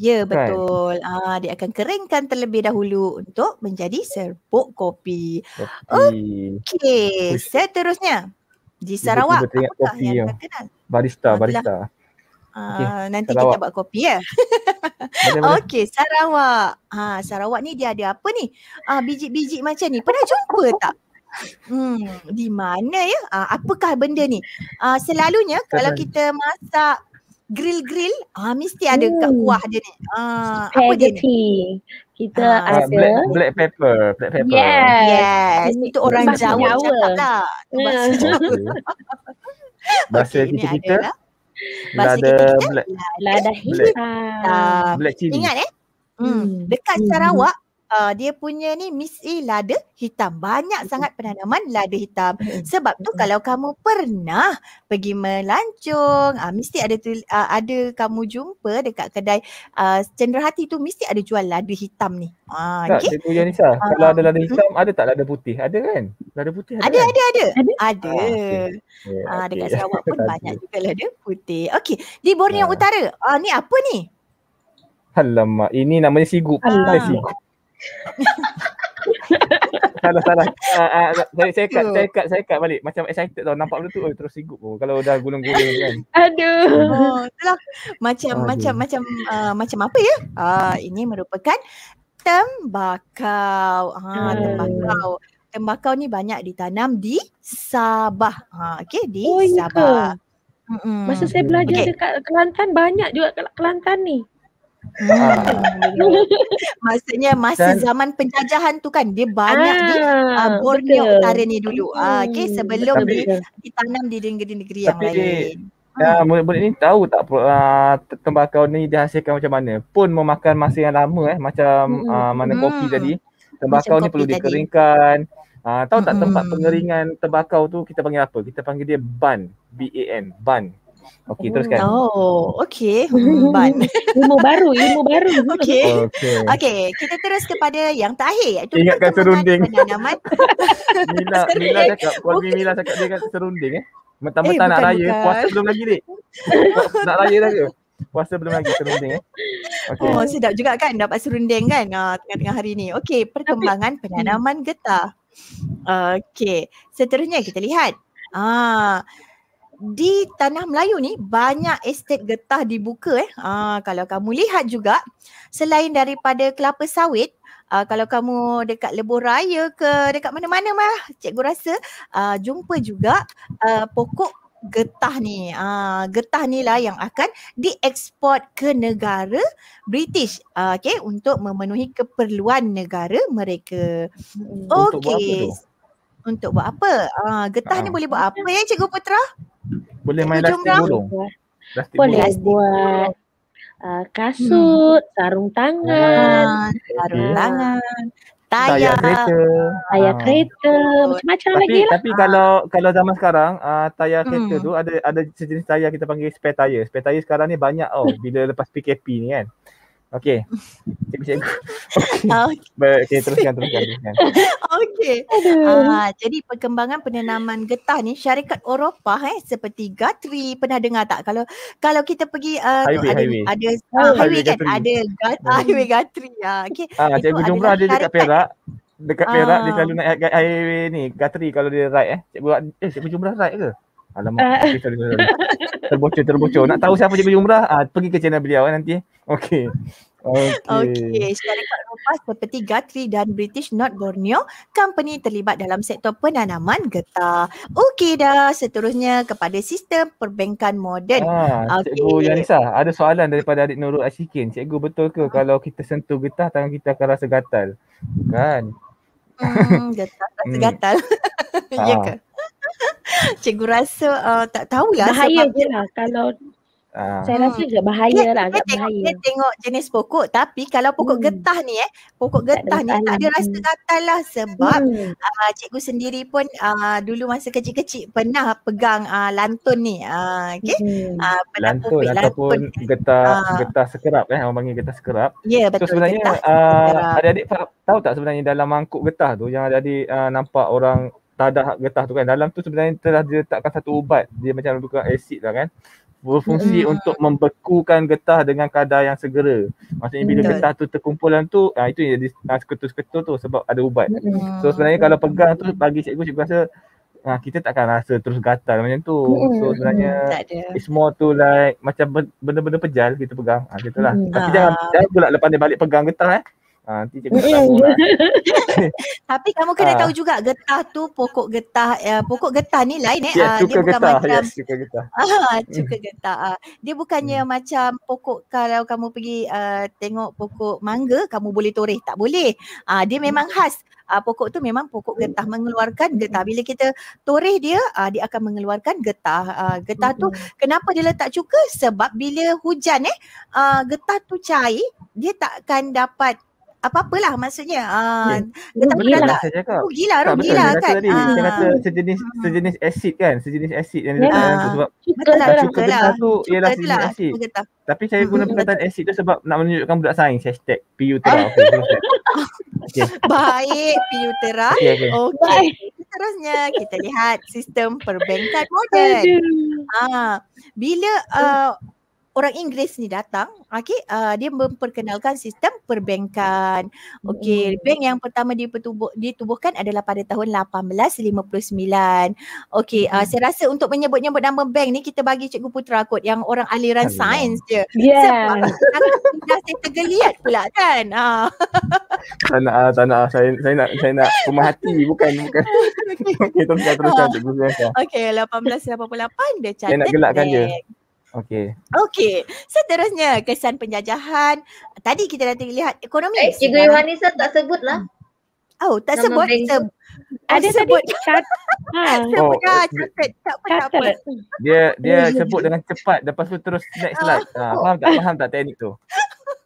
D: Ya kan? betul.
E: Kan? Ah, dia akan keringkan terlebih dahulu untuk menjadi serbuk kopi.
D: kopi.
E: Okey, seterusnya. Di Sarawak apakah yang kopi
D: yang ya.
C: Barista, Adalah. barista.
E: Uh, ah, okay. nanti Sarawak. kita buat kopi ya. Okay, Sarawak. Ha, Sarawak ni dia ada apa ni? Ah ha, biji-biji macam ni. Pernah jumpa tak? Hmm, di mana ya? Ha, apakah benda ni? Ah ha, selalunya kalau kita masak grill-grill, ah ha, mesti ada kat hmm. kuah dia ni. ha, apa dia ni?
A: kita uh, ada black, black
C: paper. black pepper yes,
E: yes. itu
A: orang Masa jawa, jawa. cakap lah
C: bahasa kita kita bahasa kita black
E: lada hitam ingat eh hmm. hmm. dekat hmm. sarawak uh, dia punya ni misi lada hitam. Banyak sangat penanaman lada hitam. Sebab tu kalau kamu pernah pergi melancong, uh, mesti ada tu, uh, ada kamu jumpa dekat kedai uh, cenderahati tu mesti ada jual lada hitam ni. Ah, uh, okey. Uh, kalau ada lada hitam,
C: ada tak lada putih? Ada kan? Lada putih ada.
E: Ada kan? ada ada. Ada. Ah, okay.
C: yeah, uh, okay. Sarawak pun banyak juga
E: lada putih. Okey, di Borneo uh. Utara. uh, ni apa ni?
C: Alamak, ini namanya sigup. Ah. salah salah. Ah, ah, ah, saya saya kat, saya kat saya kat balik macam excited tau nampak benda tu oh, terus sigup pun kalau dah gulung-gulung kan.
E: Aduh. Oh, macam macam macam macam apa ya? ini merupakan tembakau. Ha tembakau. Tembakau ni
A: banyak ditanam di Sabah. Ha okey di oh, Sabah. Masa saya belajar dekat Kelantan banyak juga Kelantan ni. Ha.
E: Maksudnya masa Dan, zaman penjajahan tu kan dia banyak ah, di uh, ah, Borneo betul. utara ni dulu. Ah, hmm. Uh, okay, sebelum tapi, di, ditanam di negeri-negeri yang tapi, lain.
C: Ya, hmm. murid-murid ni tahu tak uh, tembakau ni dihasilkan macam mana? Pun memakan masa yang lama eh macam hmm. uh, mana kopi hmm. tadi. Tembakau macam ni perlu tadi. dikeringkan. Uh, tahu tak tempat hmm. pengeringan tembakau tu kita panggil apa? Kita panggil dia ban, B A N, ban. Okey, teruskan.
E: Oh, okey. Hmm, ilmu baru, ilmu baru. Okey. Okey, okay, kita terus kepada yang terakhir iaitu
C: Ingatkan serunding. Penanaman. Mila, Mila cakap, kau? okay. Mila cakap dia kan serunding eh. mentang eh, nak bukan, raya, bukan. puasa belum lagi, Dik. nak raya dah ke? Puasa belum lagi serunding eh. Okay. Oh,
E: sedap juga kan dapat serunding kan uh, tengah-tengah hari ni. Okey, perkembangan penanaman getah. Hmm. okey, seterusnya kita lihat. Ah, uh, di tanah Melayu ni banyak estet getah dibuka eh. Ha, kalau kamu lihat juga selain daripada kelapa sawit Uh, kalau kamu dekat lebuh raya ke dekat mana-mana mah cikgu rasa uh, jumpa juga uh, pokok getah ni uh, getah ni lah yang akan diekspor ke negara British uh, okey untuk memenuhi keperluan negara mereka okey untuk buat apa uh, getah uh. ni boleh buat apa ya cikgu putra
C: boleh main lasting dulu. Lasting boleh buat uh, kasut,
A: hmm. sarung tangan, ah, sarung
C: okay. tangan. tayar, kereta. Daya ah. kereta. Macam-macam lagi lah. Tapi kalau kalau zaman sekarang, uh, tayar hmm. kereta tu ada ada sejenis tayar kita panggil spare tayar. Spare tayar sekarang ni banyak tau oh, bila lepas PKP ni kan. Okey. Cikgu-cikgu. okay. Ah, okay, teruskan, teruskan. teruskan.
D: okay. Uh, ah,
E: jadi perkembangan penanaman getah ni syarikat Eropah eh seperti GATRI pernah dengar tak? Kalau kalau kita pergi uh, highway, ada, highway. ada uh, highway, highway kan? Guthrie. Ada hmm. highway Guthrie. Ya. Ah, Uh, cikgu Jumrah ada dekat
C: Perak. Dekat Perak uh. dia selalu naik highway ni. Guthrie kalau dia ride eh. Cikgu, eh, cikgu Jumrah ride ke? Alamak. Uh. terbocor terbocor nak tahu siapa jadi umrah ah pergi ke channel beliau eh, nanti eh. okey okey. okay.
E: Secara kuat lepas seperti GATRI dan British Not Borneo, company terlibat dalam sektor penanaman getah. Okey dah, seterusnya kepada sistem perbankan moden.
D: Ha, ah, okay. Cikgu Yanisa,
C: ada soalan daripada adik Nurul Asyikin. Cikgu betul ke ha. kalau kita sentuh getah, tangan kita akan rasa gatal? Kan? Hmm,
D: getah, rasa hmm. gatal.
C: Hmm. ya ah. ke?
E: Cikgu rasa uh, tak tahulah Bahaya je lah kalau
C: Uh, saya rasa
E: agak bahaya dia, lah, agak dia bahaya. Tengok, dia tengok jenis pokok tapi kalau pokok hmm. getah ni eh, pokok getah ni tak ada rasa gatal lah sebab hmm. uh, cikgu sendiri pun uh, dulu masa kecil-kecil pernah pegang uh, lantun ni. Uh, okay? hmm. uh, lantun pupik, ataupun
C: lantun. getah, uh. getah sekerap eh, orang panggil getah sekerap. yeah, betul. So sebenarnya getah adik-adik tahu tak sebenarnya dalam mangkuk getah tu yang adik-adik uh, nampak orang tak dadah getah tu kan dalam tu sebenarnya telah diletakkan satu ubat dia macam lebihkan asid lah kan berfungsi hmm. untuk membekukan getah dengan kadar yang segera maksudnya bila hmm. getah tu terkumpulan tu ha, itu jadi ah, ketul-ketul tu sebab ada ubat hmm. so sebenarnya kalau pegang tu bagi cikgu cikgu rasa ha, kita akan rasa terus gatal macam tu hmm. so sebenarnya hmm. it's more to like macam benda-benda pejal kita pegang ha, gitulah hmm. tapi ha. jangan jangan pula lepas dia balik pegang getah eh Ah, nanti cikgu tak tahu lah.
E: Tapi kamu kena ha. tahu juga getah tu pokok getah uh, pokok getah ni lain eh. Ya, uh, cuka dia getah. bukan macam yes,
C: cuka getah.
E: Ah, cuka mm. getah. Uh. Dia bukannya hmm. macam pokok kalau kamu pergi uh, tengok pokok mangga kamu boleh toreh tak boleh. Uh, dia mm. memang khas Uh, pokok tu memang pokok getah mengeluarkan getah bila kita toreh dia uh, dia akan mengeluarkan getah uh, getah tu kenapa dia letak cuka sebab bila hujan eh uh, getah tu cair dia takkan dapat apa-apalah maksudnya. Uh, hmm. Tak oh, rugilah lah tak, saya oh, gila Rugilah, rugilah kan. Rasa tadi, uh. kata
C: sejenis sejenis asid kan, sejenis asid yang yeah. dia uh. sebab betul lah, tu ialah sejenis asid. Lah, Tapi saya guna perkataan asid tu sebab nak menunjukkan budak sains hashtag PU terah. okay.
E: Baik PU terah. Okay, okay. okay. Seterusnya kita lihat sistem perbankan moden. Ha. Bila uh, orang Inggeris ni datang, okay, uh, dia memperkenalkan sistem perbankan. Okey, mm. bank yang pertama dia pertubuh, ditubuhkan adalah pada tahun 1859. Okey, uh, mm. saya rasa untuk menyebut-nyebut nama bank ni kita bagi Cikgu Putra kot yang orang aliran Alina. sains je. Yeah. Saya tergeliat pula kan. Uh.
C: tak nak, ah, tak nak. Ah. Saya, saya nak, saya nak pemahati bukan. bukan.
D: Okey, teruskan, teruskan.
E: Okay, 1888 dia cantik. Saya nak gelakkan dia. Okey. Okey. Seterusnya kesan penjajahan. Tadi kita dah lihat ekonomi. Eh, Cikgu Yohanis tak sebut lah. Oh, tak sebut. ada oh, sebut.
A: Tadi ha. Oh, sebut dah. Catat. Tak apa, tak apa.
C: Dia, dia sebut dengan cepat. Lepas tu terus next slide. Ha, faham tak? Faham tak teknik tu?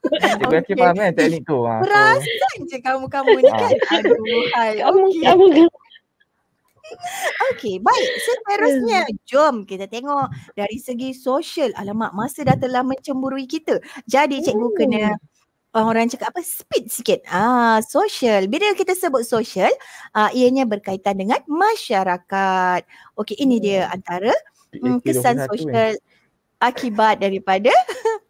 C: Cikgu okay. faham kan teknik tu? Ha, Perasan
E: je kamu-kamu ni kan. Ah. Aduh, hai. Okey. Okay, baik. Seterusnya, hmm. jom kita tengok dari segi sosial. Alamak, masa dah telah mencemburui kita. Jadi, cikgu hmm. kena orang cakap apa? Speed sikit. Ah, social. Bila kita sebut social, ah, ianya berkaitan dengan masyarakat. Okay, ini dia hmm. antara hmm, kesan sosial akibat daripada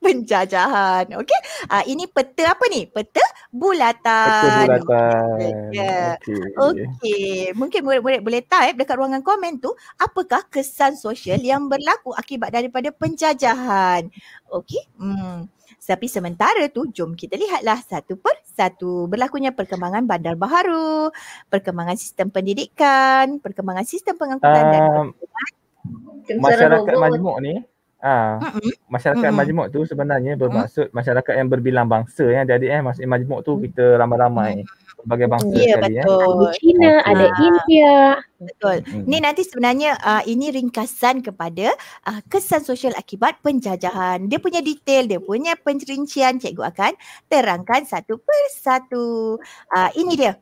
E: penjajahan. Okey. Uh, ini peta apa ni? Peta bulatan. Peta
C: bulatan. Yeah. Okey.
E: Okay. Mungkin murid-murid boleh type dekat ruangan komen tu apakah kesan sosial yang berlaku akibat daripada penjajahan. Okey. Hmm. Tapi sementara tu jom kita lihatlah satu per satu berlakunya perkembangan bandar baharu, perkembangan sistem pendidikan, perkembangan sistem pengangkutan um, dan ah, perkembangan. masyarakat majmuk
C: ni. Ah, masyarakat mm-hmm. majmuk tu sebenarnya bermaksud mm-hmm. masyarakat yang berbilang bangsa ya. Jadi eh maksudnya majmuk tu kita ramai-ramai sebagai bangsa yeah, tadi ya. ya. Ada China, okay. ada India.
E: Betul. hmm Ni nanti sebenarnya uh, ini ringkasan kepada uh, kesan sosial akibat penjajahan. Dia punya detail, dia punya pencerincian cikgu akan terangkan satu persatu. Uh, ini dia.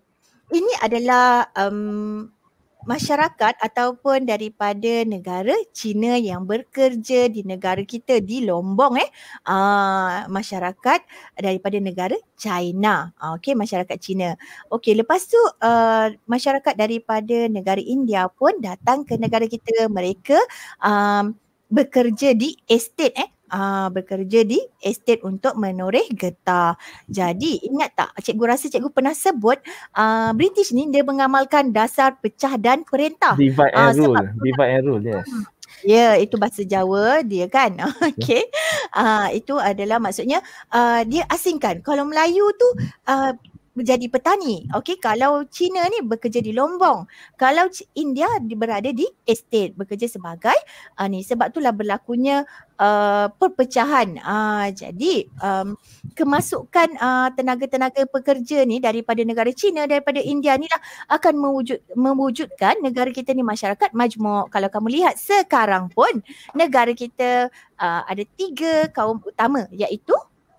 E: Ini adalah um, masyarakat ataupun daripada negara China yang bekerja di negara kita di Lombong eh aa, ah, masyarakat daripada negara China ah, okay masyarakat China okay lepas tu aa, ah, masyarakat daripada negara India pun datang ke negara kita mereka aa, bekerja di estate eh uh, bekerja di estate untuk menoreh getah. Jadi ingat tak cikgu rasa cikgu pernah sebut uh, British ni dia mengamalkan dasar pecah dan perintah. Divide ah, and uh, rule.
C: Divide and rule, yes. Uh,
E: Ya, yeah, itu bahasa Jawa dia kan. Okey. Uh, ah, itu adalah maksudnya uh, dia asingkan. Kalau Melayu tu uh, menjadi petani. Okey, kalau China ni bekerja di lombong, kalau India berada di estate, bekerja sebagai uh, ni sebab itulah berlakunya uh, perpecahan. Uh, jadi um, kemasukan uh, tenaga-tenaga pekerja ni daripada negara China, daripada India ni lah akan mewujud, mewujudkan negara kita ni masyarakat majmuk. Kalau kamu lihat sekarang pun negara kita uh, ada tiga kaum utama iaitu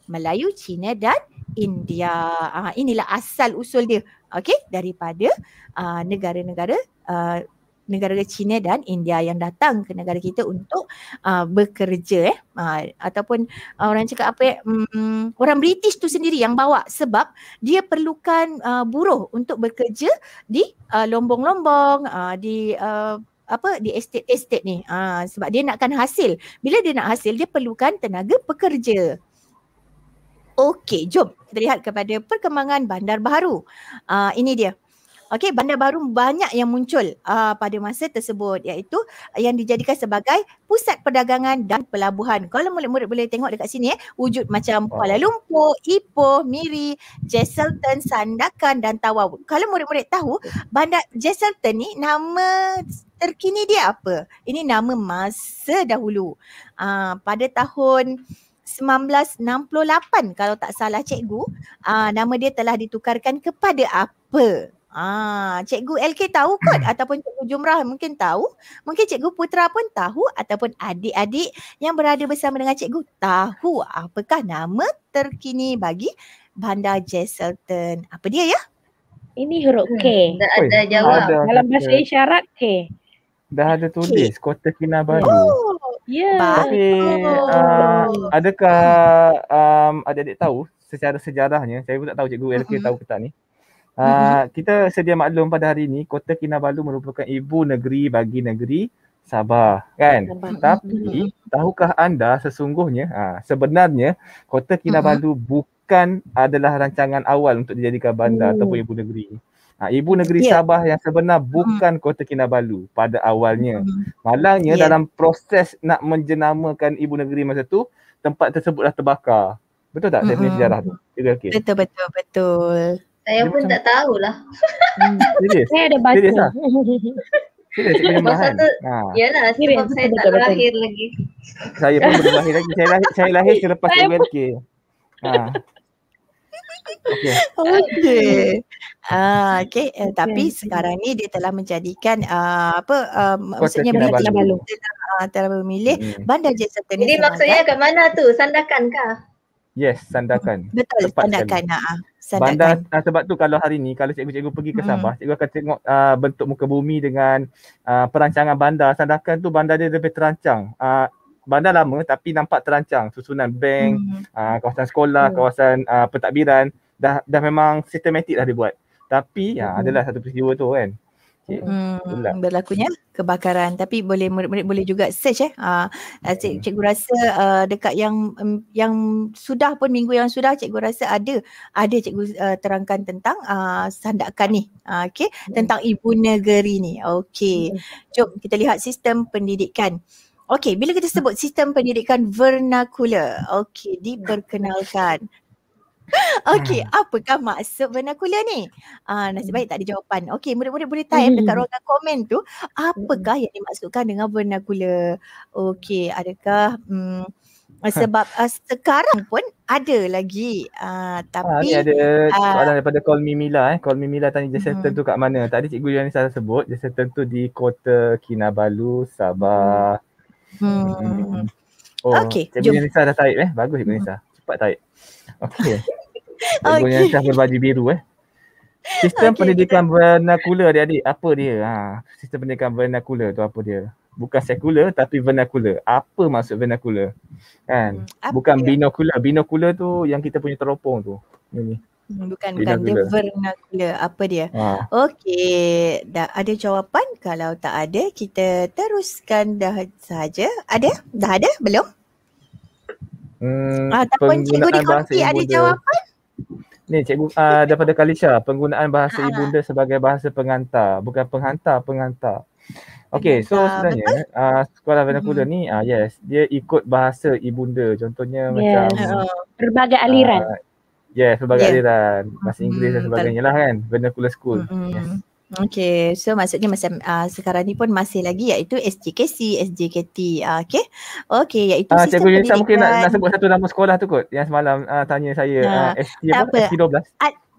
E: Melayu, China dan India. Uh, inilah asal usul dia. Okey, daripada ah, negara-negara uh, ah, negara China dan India yang datang ke negara kita untuk uh, bekerja eh uh, ataupun uh, orang cakap apa eh
D: um,
E: orang British tu sendiri yang bawa sebab dia perlukan uh, buruh untuk bekerja di lombong-lombong uh, di uh, apa di estate-estate ni uh, sebab dia nakkan hasil bila dia nak hasil dia perlukan tenaga pekerja Okey, jom kita lihat kepada perkembangan bandar baru. Uh, ini dia. Okey, bandar baru banyak yang muncul uh, pada masa tersebut iaitu yang dijadikan sebagai pusat perdagangan dan pelabuhan. Kalau murid-murid boleh tengok dekat sini eh, wujud macam Kuala Lumpur, Ipoh, Miri, Jesselton, Sandakan dan Tawau. Kalau murid-murid tahu, bandar Jesselton ni nama terkini dia apa? Ini nama masa dahulu. Uh, pada tahun 1968 kalau tak salah cikgu uh, ah, nama dia telah ditukarkan kepada apa Ah, cikgu LK tahu kot hmm. ataupun cikgu Jumrah mungkin tahu. Mungkin cikgu Putra pun tahu ataupun adik-adik yang berada bersama dengan cikgu tahu apakah nama terkini bagi Bandar Jesselton. Apa dia ya? Ini huruf K. Tak hmm, ada jawab. Dalam bahasa isyarat
A: K.
C: Dah ada tulis K. Kota Kinabalu. Oh,
A: Yeah.
E: Tapi
C: uh, adakah um, adik-adik tahu secara sejarahnya, saya pun tak tahu cikgu LK uh-huh. tahu ke tak ni. Uh, kita sedia maklum pada hari ini Kota Kinabalu merupakan ibu negeri bagi negeri Sabah kan Sabah. tapi tahukah anda sesungguhnya uh, sebenarnya Kota Kinabalu uh-huh. bukan adalah rancangan awal untuk dijadikan bandar uh. ataupun ibu negeri uh, Ha, ibu negeri yeah. Sabah yang sebenar hmm. bukan hmm. Kota Kinabalu pada awalnya. Hmm. Malangnya yeah. dalam proses nak menjenamakan ibu negeri masa tu, tempat tersebut dah terbakar. Betul tak hmm. sejarah tu? Okay, Betul betul
D: betul.
B: Saya pun macam... tak tahulah. Hmm,
D: serius? Saya ada baca. Serius lah. Serius, saya bahan. Ha. sebab saya tak lahir lagi. Saya
C: pun belum lahir lagi. Saya lahir, selepas saya UNK. Ha.
D: Okay.
E: okay. Uh, ah, okay. Eh, okay. Tapi okay. sekarang ni dia telah menjadikan uh, apa uh, maksudnya berarti telah, telah, telah memilih hmm. bandar jasa ini. Jadi kan? maksudnya ke mana tu? Sandakan kah?
C: Yes, sandakan. Betul, Tepat sandakan. Sandakan. Bandar nah, sebab tu kalau hari ni kalau cikgu-cikgu pergi ke mm. Sabah, hmm. cikgu akan tengok uh, bentuk muka bumi dengan uh, perancangan bandar. Sandakan tu bandar dia lebih terancang. Uh, bandar lama tapi nampak terancang susunan bank, hmm. uh, kawasan sekolah, hmm. kawasan uh, pentadbiran dah dah memang sistematik dah dibuat. Tapi ah, hmm. ya adalah satu peristiwa tu kan. Okay. Hmm,
E: berlakunya kebakaran tapi boleh murid-murid boleh juga search eh uh, cik, hmm. cikgu rasa uh, dekat yang um, yang sudah pun minggu yang sudah cikgu rasa ada ada cikgu uh, terangkan tentang uh, sandakan ni uh, okey hmm. tentang ibu negeri ni okey hmm. jom kita lihat sistem pendidikan uh, Okay, bila kita sebut sistem pendidikan vernakular, okay, diperkenalkan. Okay,
D: Okey,
E: ah. apakah maksud vernakular ni? uh, nasib baik tak ada jawapan. Okey, murid-murid boleh type hmm. dekat ruangan komen tu, apakah hmm. yang dimaksudkan dengan vernakular? Okay, adakah hmm, sebab uh, sekarang pun ada lagi uh, tapi ha, ada
C: soalan uh, daripada call Mimila eh call Mimila tanya jasa hmm. tu kat mana tadi cikgu yang saya sebut jasa tu di kota Kinabalu Sabah hmm.
D: Hmm.
C: Oh, okay. Cikgu Nisa dah taip eh. Bagus Cikgu Nisa. Cepat taip. Okay. Cikgu okay. Nisa berbaju biru eh. Sistem okay, pendidikan kita... vernacular adik-adik. Apa dia? Ha. Sistem pendidikan vernacular tu apa dia? Bukan sekular tapi vernacular. Apa maksud vernacular? Kan? Hmm. Bukan binokular. Binokular tu yang kita punya teropong tu. Ini
E: bukan bukan dia vernacular apa dia ha. okey dah ada jawapan kalau tak ada kita teruskan dah saja ada dah ada belum
C: hmm ah, ataupun cikgu di konti ada jawapan ni cikgu uh, daripada Kalisha penggunaan bahasa ha. ibunda sebagai bahasa pengantar bukan penghantar pengantar Okey, so sebenarnya uh, sekolah vernacular hmm. ni uh, yes dia ikut bahasa ibunda contohnya yeah. macam
A: berbagai uh, aliran uh,
C: Yeah, sebagai yeah. aliran bahasa Inggeris dan hmm, sebagainya lah kan, vernacular school. mm Yes.
E: Okay, so maksudnya masa uh, sekarang ni pun masih lagi iaitu SJKC, SJKT, uh, okay? Okay, iaitu uh, sistem pendidikan. Cikgu mungkin nak, nak sebut
C: satu nama sekolah tu kot yang semalam uh, tanya saya, uh, uh, SJ apa? apa? SJ12?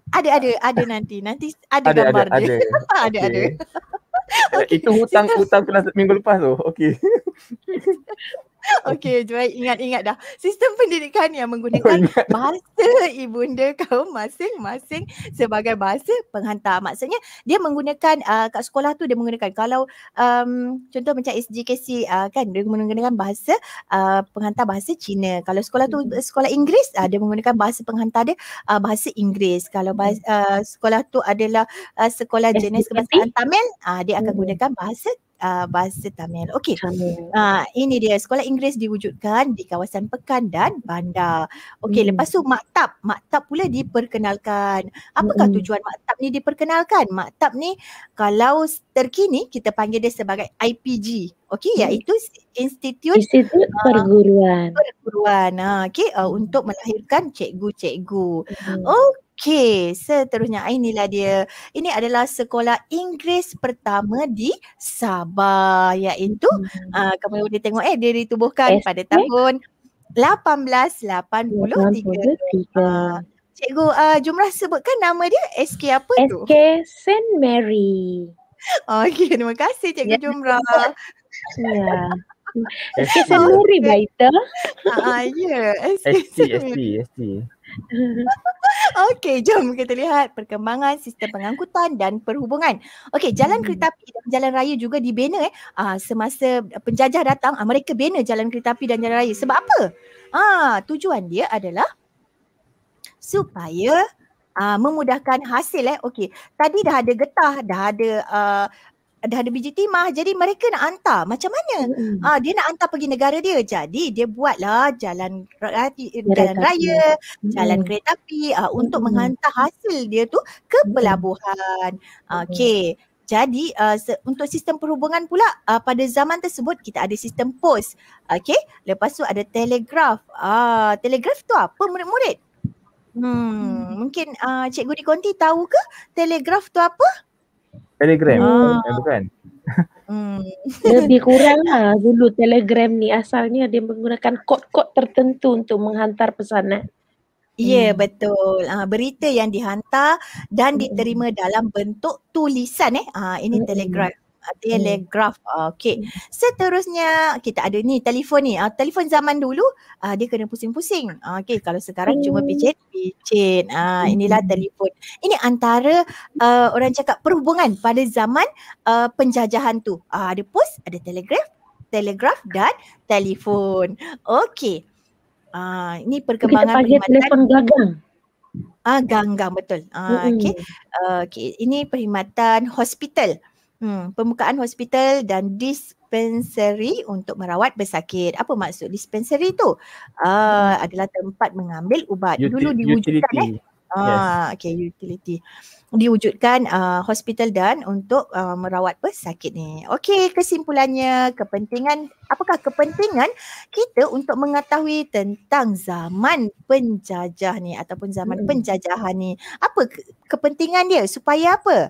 E: ada, ada, ada nanti. Nanti ada, ada gambar ada, dia. Ada, ada. ada, ada.
C: Eh, okay. Itu hutang-hutang kelas minggu lepas tu, okay.
E: Okey, baik ingat-ingat dah. Sistem pendidikan yang menggunakan oh, bahasa ibunda kaum masing-masing sebagai bahasa penghantar. Maksudnya dia menggunakan uh, kat sekolah tu dia menggunakan kalau um, contoh macam SGKC uh, kan dia menggunakan bahasa uh, penghantar bahasa Cina. Kalau sekolah tu mm-hmm. sekolah Inggeris uh, dia menggunakan bahasa penghantar dia uh, bahasa Inggeris. Kalau bahasa, mm-hmm. uh, sekolah tu adalah uh, sekolah jenis kebangsaan Tamil, uh, dia akan mm-hmm. gunakan bahasa uh, bahasa Tamil. Okey. Uh, ini dia sekolah Inggeris diwujudkan di kawasan pekan dan bandar. Okey, hmm. lepas tu maktab, maktab pula diperkenalkan. Apakah hmm. tujuan maktab ni diperkenalkan? Maktab ni kalau terkini kita panggil dia sebagai IPG. Okey, hmm. iaitu Institut Institut ah, Perguruan. Uh, perguruan. Uh, Okey, uh, untuk melahirkan cikgu-cikgu. Hmm. Okey. Oh, Okey, seterusnya ah, inilah dia. Ini adalah sekolah Inggeris pertama di Sabah iaitu hmm. uh, kamu boleh tengok eh dia ditubuhkan SP? pada tahun 1883. Uh, cikgu uh, jumlah sebutkan nama dia SK apa SK tu? SK St Mary. Okey, terima kasih cikgu ya. Jumrah. Ya.
C: SK St Mary
E: Baita. Ha ya, SK ST ST ST. Okey, jom kita lihat perkembangan sistem pengangkutan dan perhubungan. Okey, jalan kereta api dan jalan raya juga dibina eh. Ah, semasa penjajah datang, ah, mereka bina jalan kereta api dan jalan raya. Sebab apa? Ah, tujuan dia adalah supaya Uh, memudahkan hasil eh okey tadi dah ada getah dah ada uh, ada ada biji timah jadi mereka nak hantar macam mana mm-hmm. dia nak hantar pergi negara dia jadi dia buatlah jalan raya jalan raya mm jalan kereta api ah, untuk mm-hmm. menghantar hasil dia tu ke pelabuhan mm okey jadi uh, se- untuk sistem perhubungan pula uh, pada zaman tersebut kita ada sistem pos okey lepas tu ada telegraf ah telegraf tu apa murid-murid hmm, hmm. mungkin
A: uh, cikgu di konti tahu ke telegraf tu apa
C: Telegram ah. bukan?
A: Hmm. Lebih kurang lah dulu Telegram ni asalnya dia menggunakan kod-kod tertentu untuk menghantar pesanan. Eh?
E: Ya hmm. betul. Uh, berita yang dihantar dan diterima hmm. dalam bentuk tulisan eh. Uh, ini hmm. Telegram telegraf. Ah, okey. Hmm. Seterusnya kita ada ni telefon ni. Uh, telefon zaman dulu uh, dia kena pusing-pusing. Uh, Okey, kalau sekarang cuma picit picit. uh, inilah telefon. Ini antara uh, orang cakap perhubungan pada zaman uh, penjajahan tu. Uh, ada pos, ada telegraf, telegraf dan telefon. Okey. uh, ini perkembangan kita panggil telefon gagang. Ah ganggang gagang betul. Ah uh, okey. Uh, okey, ini perkhidmatan hospital. Hmm, pembukaan hospital dan dispensary untuk merawat pesakit. Apa maksud dispensary tu? Uh, hmm. adalah tempat mengambil ubat. Util- Dulu diwujudkan
D: eh? utility. eh. Ah, yes.
E: okay, utility. Diwujudkan uh, hospital dan untuk uh, merawat pesakit ni. Okay, kesimpulannya, kepentingan apakah kepentingan kita untuk mengetahui tentang zaman penjajah ni ataupun zaman hmm. penjajahan ni? Apa ke- kepentingan dia? Supaya apa?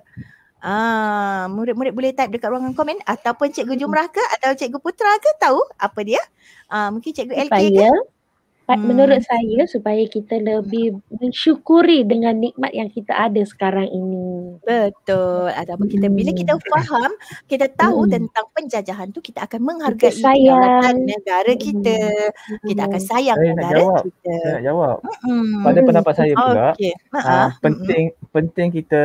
E: Ah, murid-murid boleh type dekat ruangan komen ataupun cikgu Jumrah ke atau cikgu Putra ke tahu apa dia? Ah, mungkin cikgu LK
A: ke? hmm. menurut saya supaya kita lebih mensyukuri dengan nikmat yang kita ada sekarang ini. Betul. Ataupun kita bila kita hmm. faham,
E: kita tahu hmm. tentang penjajahan tu kita akan menghargai kedaulatan negara kita. Hmm. Kita akan hmm. sayang saya negara jawab. kita. Saya nak jawab. Hmm. Pada pendapat saya juga okay. uh, ah, penting
C: hmm. penting kita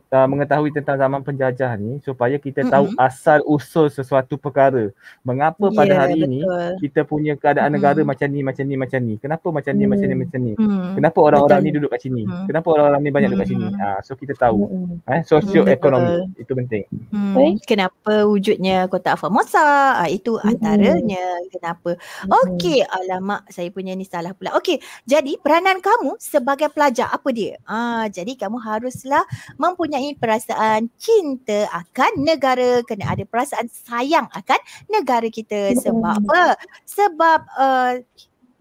C: uh, mengetahui tentang zaman penjajah ni supaya kita hmm. tahu asal usul sesuatu perkara. Mengapa pada yeah, hari betul. ini kita punya keadaan hmm. negara macam ni macam ni macam ni ni? Kenapa macam hmm. ni, macam ni, macam ni? Hmm. hmm. Kenapa orang-orang ni duduk kat sini? Hmm. Kenapa orang-orang ni banyak hmm. duduk kat hmm. sini? Ha, so kita tahu. Hmm. Eh, sosioekonomi. Hmm. Itu penting.
E: Hmm. Eh, kenapa wujudnya kota Formosa? Ha, itu hmm. antaranya. Kenapa? Hmm. Okey. Alamak, saya punya ni salah pula. Okey. Jadi, peranan kamu sebagai pelajar, apa dia? Ha, jadi, kamu haruslah mempunyai perasaan cinta akan negara. Kena ada perasaan sayang akan negara kita. Sebab apa? Sebab... Uh,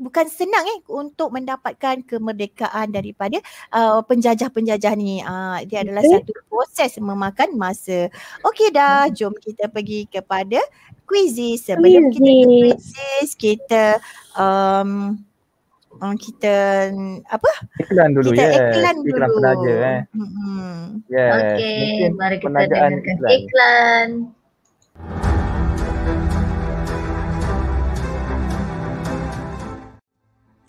E: bukan senang eh untuk mendapatkan kemerdekaan daripada uh, penjajah-penjajah ni. Uh, dia adalah okay. satu proses memakan masa. Okey dah, hmm. jom kita pergi kepada quizzes. Sebelum kita ke quizzes, kita um, Um, kita apa? Iklan dulu ya. Kita yes. iklan, iklan dulu. eh.
C: Hmm. Yes. Okay, Mungkin mari kita dengarkan iklan.
E: iklan.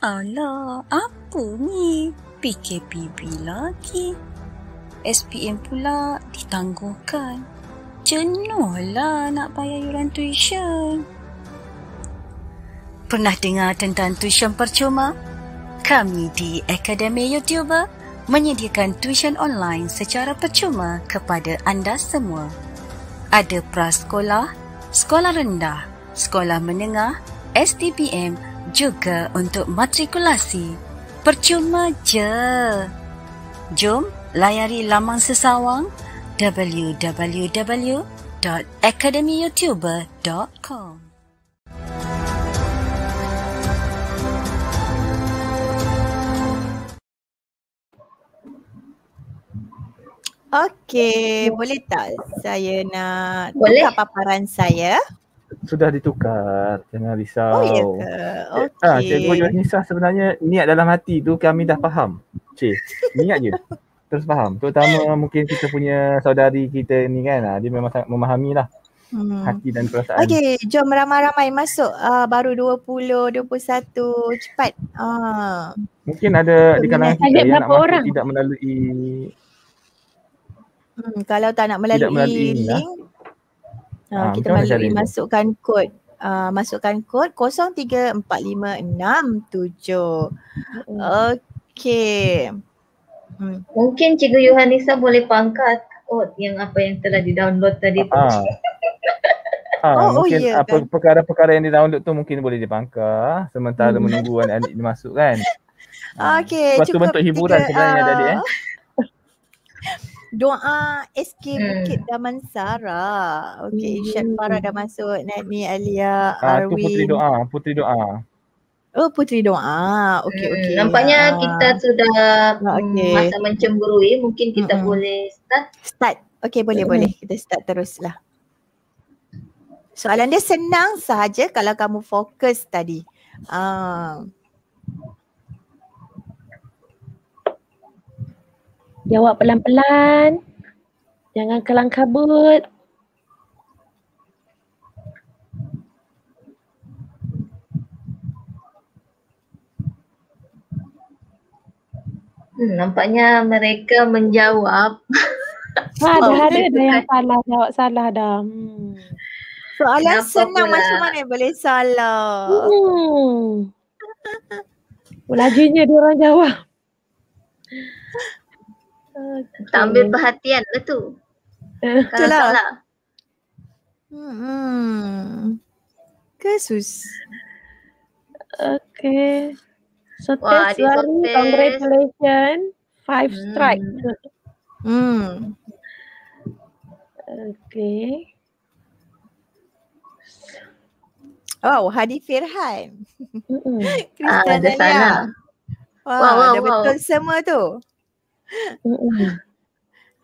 D: Alah, apa ni? PKPB lagi. SPM pula ditangguhkan. Jenuhlah nak bayar yuran tuition. Pernah dengar tentang tuition percuma? Kami di Akademi Youtuber menyediakan tuition online secara percuma kepada anda semua. Ada prasekolah, sekolah rendah, sekolah menengah, STPM juga untuk matrikulasi. Percuma je. Jom layari laman sesawang www.academyyoutuber.com.
E: Okey, boleh tak saya nak boleh. tukar paparan saya?
C: sudah ditukar. dengan risau. Oh, ya ke? Okay. Ah, Cikgu Yunisah sebenarnya niat dalam hati tu kami dah faham. Cik, niat je. Terus faham. Terutama mungkin kita punya saudari kita ni kan. Ah, dia memang sangat memahami lah. Hmm. Hati dan perasaan. Okey,
E: jom ramai-ramai masuk. Uh, baru 20, 21. Cepat. Uh.
C: Mungkin ada so, di kalangan kita yang nak orang. tidak melalui
E: Hmm, kalau tak nak melalui, melalui lah. link Ah, kita macam boleh masukkan kod Uh, masukkan kod 034567. Okey. Hmm.
B: Mungkin Cikgu Yohanisa boleh pangkat kod yang apa yang telah di-download tadi tu. Ah.
C: ah oh, oh, mungkin oh, apa kan? perkara-perkara yang di-download tu mungkin boleh dipangkah sementara hmm. menunggu anak-anak dimasukkan.
E: Okey, cukup. Suatu bentuk hiburan sebenarnya uh, adik eh doa SK hmm. Bukit Damansara. Okey, hmm. Syed Farah dah masuk. Nani, Alia, uh, Arwin. Itu puteri doa, puteri doa. Oh, puteri doa. Okey, hmm. okey. Nampaknya uh. kita sudah ah, hmm, okay. masa mencemburui. Mungkin kita hmm. boleh start. Start. Okey, boleh, hmm. boleh. Kita start teruslah. Soalan dia senang sahaja kalau kamu fokus tadi.
A: Uh. Jawab pelan-pelan. Jangan kelang kabut. Hmm, nampaknya mereka menjawab. Ha, ada, ada, ada yang salah jawab salah dah. Hmm. Soalan Kenapa senang pula? macam
E: mana boleh salah.
A: Hmm. Lajunya dia orang jawab.
B: Okay. Tak ambil perhatian ke tu?
A: Eh, betul lah. Salah. Hmm. Kesus. Okay. So Wah, test lari congratulations. Five hmm. strike. Hmm. Okay.
E: Wow, Hadi Firhan. Mm-hmm. Kristen ah, Dania.
D: Wow, wow, wow, dah betul
E: semua tu.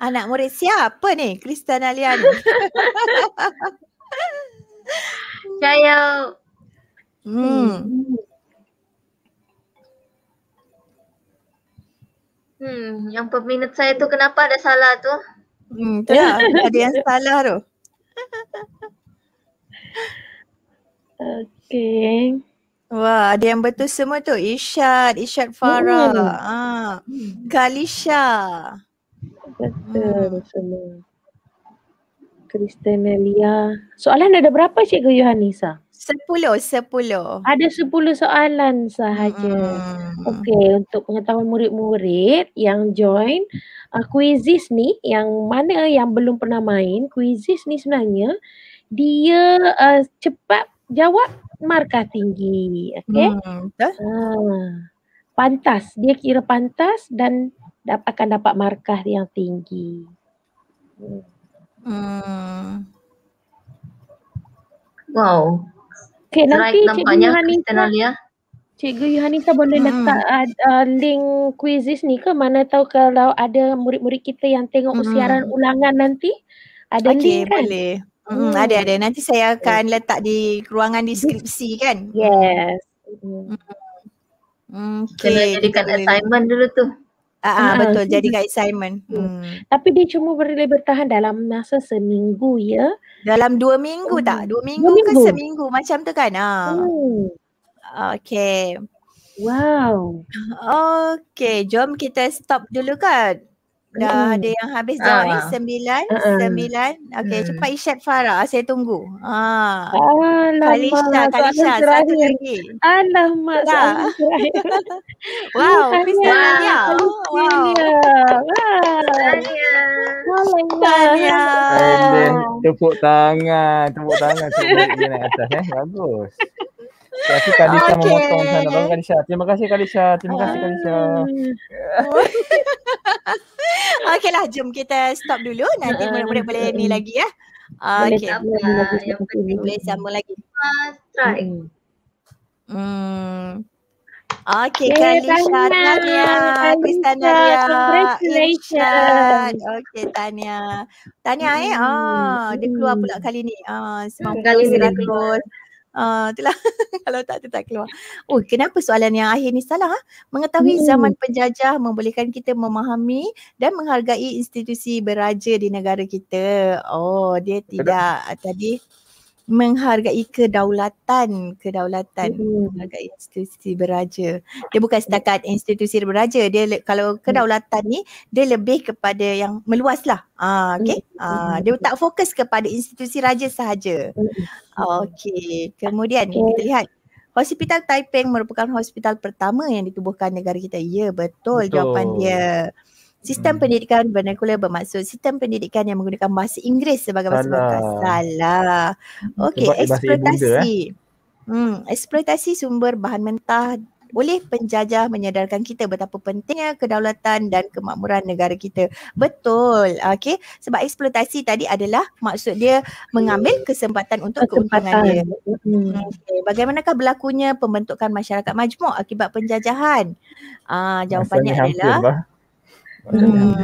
E: Anak murid siapa ni? Kristen Aliani. Cayo. Hmm.
B: Hmm, yang peminat saya tu kenapa ada salah tu?
E: Hmm, tu ya, ada yang salah tu. Okay. Wah, ada yang betul semua tu. Isyad, Isyad Farah. Hmm. Ah. Hmm. Kalisha.
A: Betul hmm. semua. Kristen Elia. Soalan ada berapa Cikgu Yohanisa? Sepuluh, sepuluh. Ada sepuluh soalan sahaja. Hmm. Okey, untuk pengetahuan murid-murid yang join uh, kuisis ni, yang mana yang belum pernah main, kuisis ni sebenarnya dia uh, cepat jawab markah tinggi. Okey. Hmm, ha. Pantas. Dia kira pantas dan akan dapat markah yang tinggi. Hmm. Wow. Okay, Serai nanti Cikgu Yohanita. Ya. Cikgu Yohanita boleh hmm. letak uh, link quizzes ni ke? Mana tahu kalau ada murid-murid kita yang tengok hmm. usiaran ulangan nanti. Ada okay, link kan? Boleh.
E: Hmm, hmm. ada ada. Nanti saya akan letak di ruangan deskripsi kan? Yes. Hmm. Okay.
A: Kena jadikan betul. assignment
B: dulu tu. Ah, ah hmm. betul. Jadi
E: assignment. Hmm. hmm.
A: Tapi dia cuma boleh bertahan dalam masa seminggu ya. Dalam
E: dua minggu hmm. tak? Dua minggu, dua minggu, ke seminggu macam tu kan? Ah. Hmm. Okay. Wow. Okay, jom kita stop dulu kan. Dah hmm. ada yang habis jawab ni Sembilan Sembilan Okay hmm. cepat Isyad Farah Saya tunggu Ah, Alamak Kalisha Kalisha Satu lagi
A: Alamak Soalan terakhir Wow Fis Tania Wow Tania Wow Tania
C: Tepuk tangan Tepuk tangan Tepuk tangan Tepuk tangan Tepuk tangan Tepuk tangan Terima kasih Kalisha okay. memotong sana. Terima kasih Terima kasih Kalisha. Terima kasih Kalisha.
E: Okeylah jom kita stop dulu. Nanti ah, boleh-boleh boleh ni lagi ya. Okey. Ah, yang penting boleh sama lagi. Try. Hmm. hmm. Okay, hey, Kalisha, Tania, Kristina, congratulations. Ah, okay, Tania, Tania, eh, ah, dia keluar pula kali ni, ah, oh, sembilan puluh seratus. Uh, kalau tak dia tak keluar. Oh, kenapa soalan yang akhir ni salah? Ha? Mengetahui hmm. zaman penjajah membolehkan kita memahami dan menghargai institusi beraja di negara kita. Oh, dia tidak ah, tadi menghargai kedaulatan kedaulatan menghargai hmm. institusi beraja dia bukan setakat institusi beraja dia kalau mm. kedaulatan ni dia lebih kepada yang meluaslah ah okey mm. ah dia tak fokus kepada institusi raja sahaja ah, okey kemudian okay. Eh. kita lihat hospital taiping merupakan hospital pertama yang ditubuhkan negara kita ya betul, betul. jawapan dia Sistem hmm. pendidikan vernacular bermaksud sistem pendidikan yang menggunakan bahasa Inggeris sebagai bahasa pakai. Salah. Salah. Hmm, Okey, eksploitasi. Bunda, eh? Hmm, eksploitasi sumber bahan mentah oleh penjajah menyedarkan kita betapa pentingnya kedaulatan dan kemakmuran negara kita. Betul. Okey, sebab eksploitasi tadi adalah maksud dia mengambil kesempatan untuk kesempatan. keuntungan dia. Hmm. Okay. Bagaimanakah berlakunya pembentukan masyarakat majmuk akibat penjajahan? Ah, uh, jawapannya adalah lah. Hmm.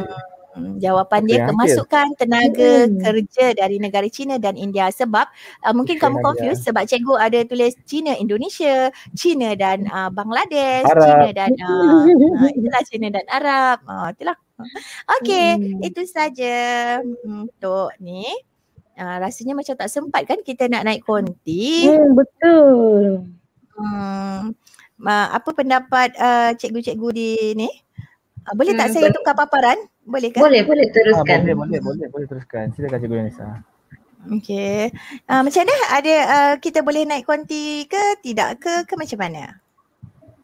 E: hmm, jawapan okay, dia kemasukan tenaga hmm. kerja dari negara China dan India sebab uh, mungkin okay, kamu confused sebab cikgu ada tulis China Indonesia, China dan uh, Bangladesh, Arab. China dan uh, uh itulah China dan Arab. Uh, itulah. Okey, hmm. itu saja hmm, untuk ni. Uh, rasanya macam tak sempat kan kita nak naik konti. Hmm, betul. Hmm. Uh, apa pendapat uh, cikgu-cikgu di ni? Ah, boleh tak saya hmm. tukar paparan? Boleh kan? Boleh, boleh teruskan. Ha, boleh, boleh,
C: boleh, boleh teruskan. Silakan Cikgu Yanisa.
E: Okey. Uh, macam mana? Ada uh, kita boleh naik konti ke tidak ke ke macam mana?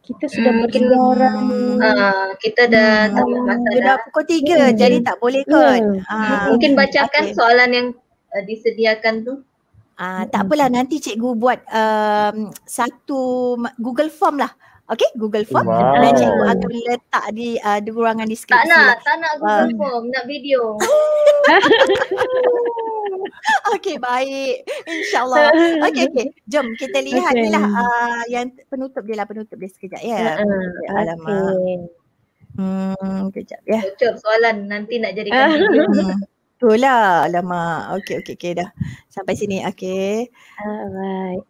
E: Kita
B: sudah hmm, pergi orang. Uh,
E: kita dah hmm, tamat masa dah. Sudah pukul
B: tiga, hmm. jadi tak
E: boleh ya. kot. Yeah. Uh, Mungkin bacakan okay. soalan yang uh, disediakan tu. uh, tak apalah nanti cikgu buat uh, satu Google form lah. Okay, Google Form. Wow. Dan cikgu akan letak di uh, di ruangan deskripsi. Tak nak, tak nak ah. Google um. Form, nak video. okay, baik. InsyaAllah. Okay, okay. Jom kita lihat okay. lah uh, yang penutup dia lah, penutup dia sekejap ya. Yeah. Uh, ah. ya, Alamak. Okay. Hmm, kejap ya. Yeah.
B: soalan nanti nak jadikan ah. video.
E: Itulah, alamak. Okay, okay, okay dah. Sampai sini, okay. Alright.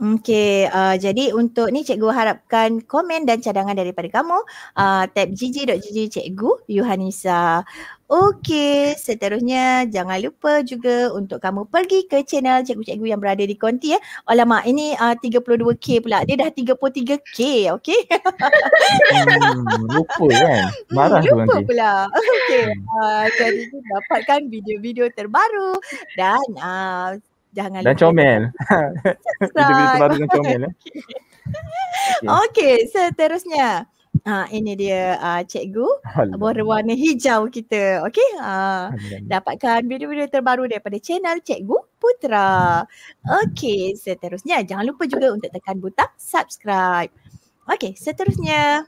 E: Okay, uh, jadi untuk ni cikgu harapkan komen dan cadangan daripada kamu uh, Tap gg.gg cikgu Yohanisa Okay, seterusnya jangan lupa juga untuk kamu pergi ke channel cikgu-cikgu yang berada di konti ya. Eh. Alamak, ini uh, 32K pula. Dia dah 33K, okay?
C: hmm, lupa kan? Hmm, Marah hmm, lupa nanti.
E: pula. Okay, hmm. uh, jadi dapatkan video-video terbaru dan uh, Jangan Dan
C: comel. Kita bila dengan comel. Eh. Okay. okay,
E: seterusnya. Ha, ini dia uh, cikgu berwarna hijau kita. Okay, uh, dapatkan video-video terbaru daripada channel cikgu Putra. Hmm. Okay, seterusnya. Jangan lupa juga untuk tekan butang subscribe. Okay, seterusnya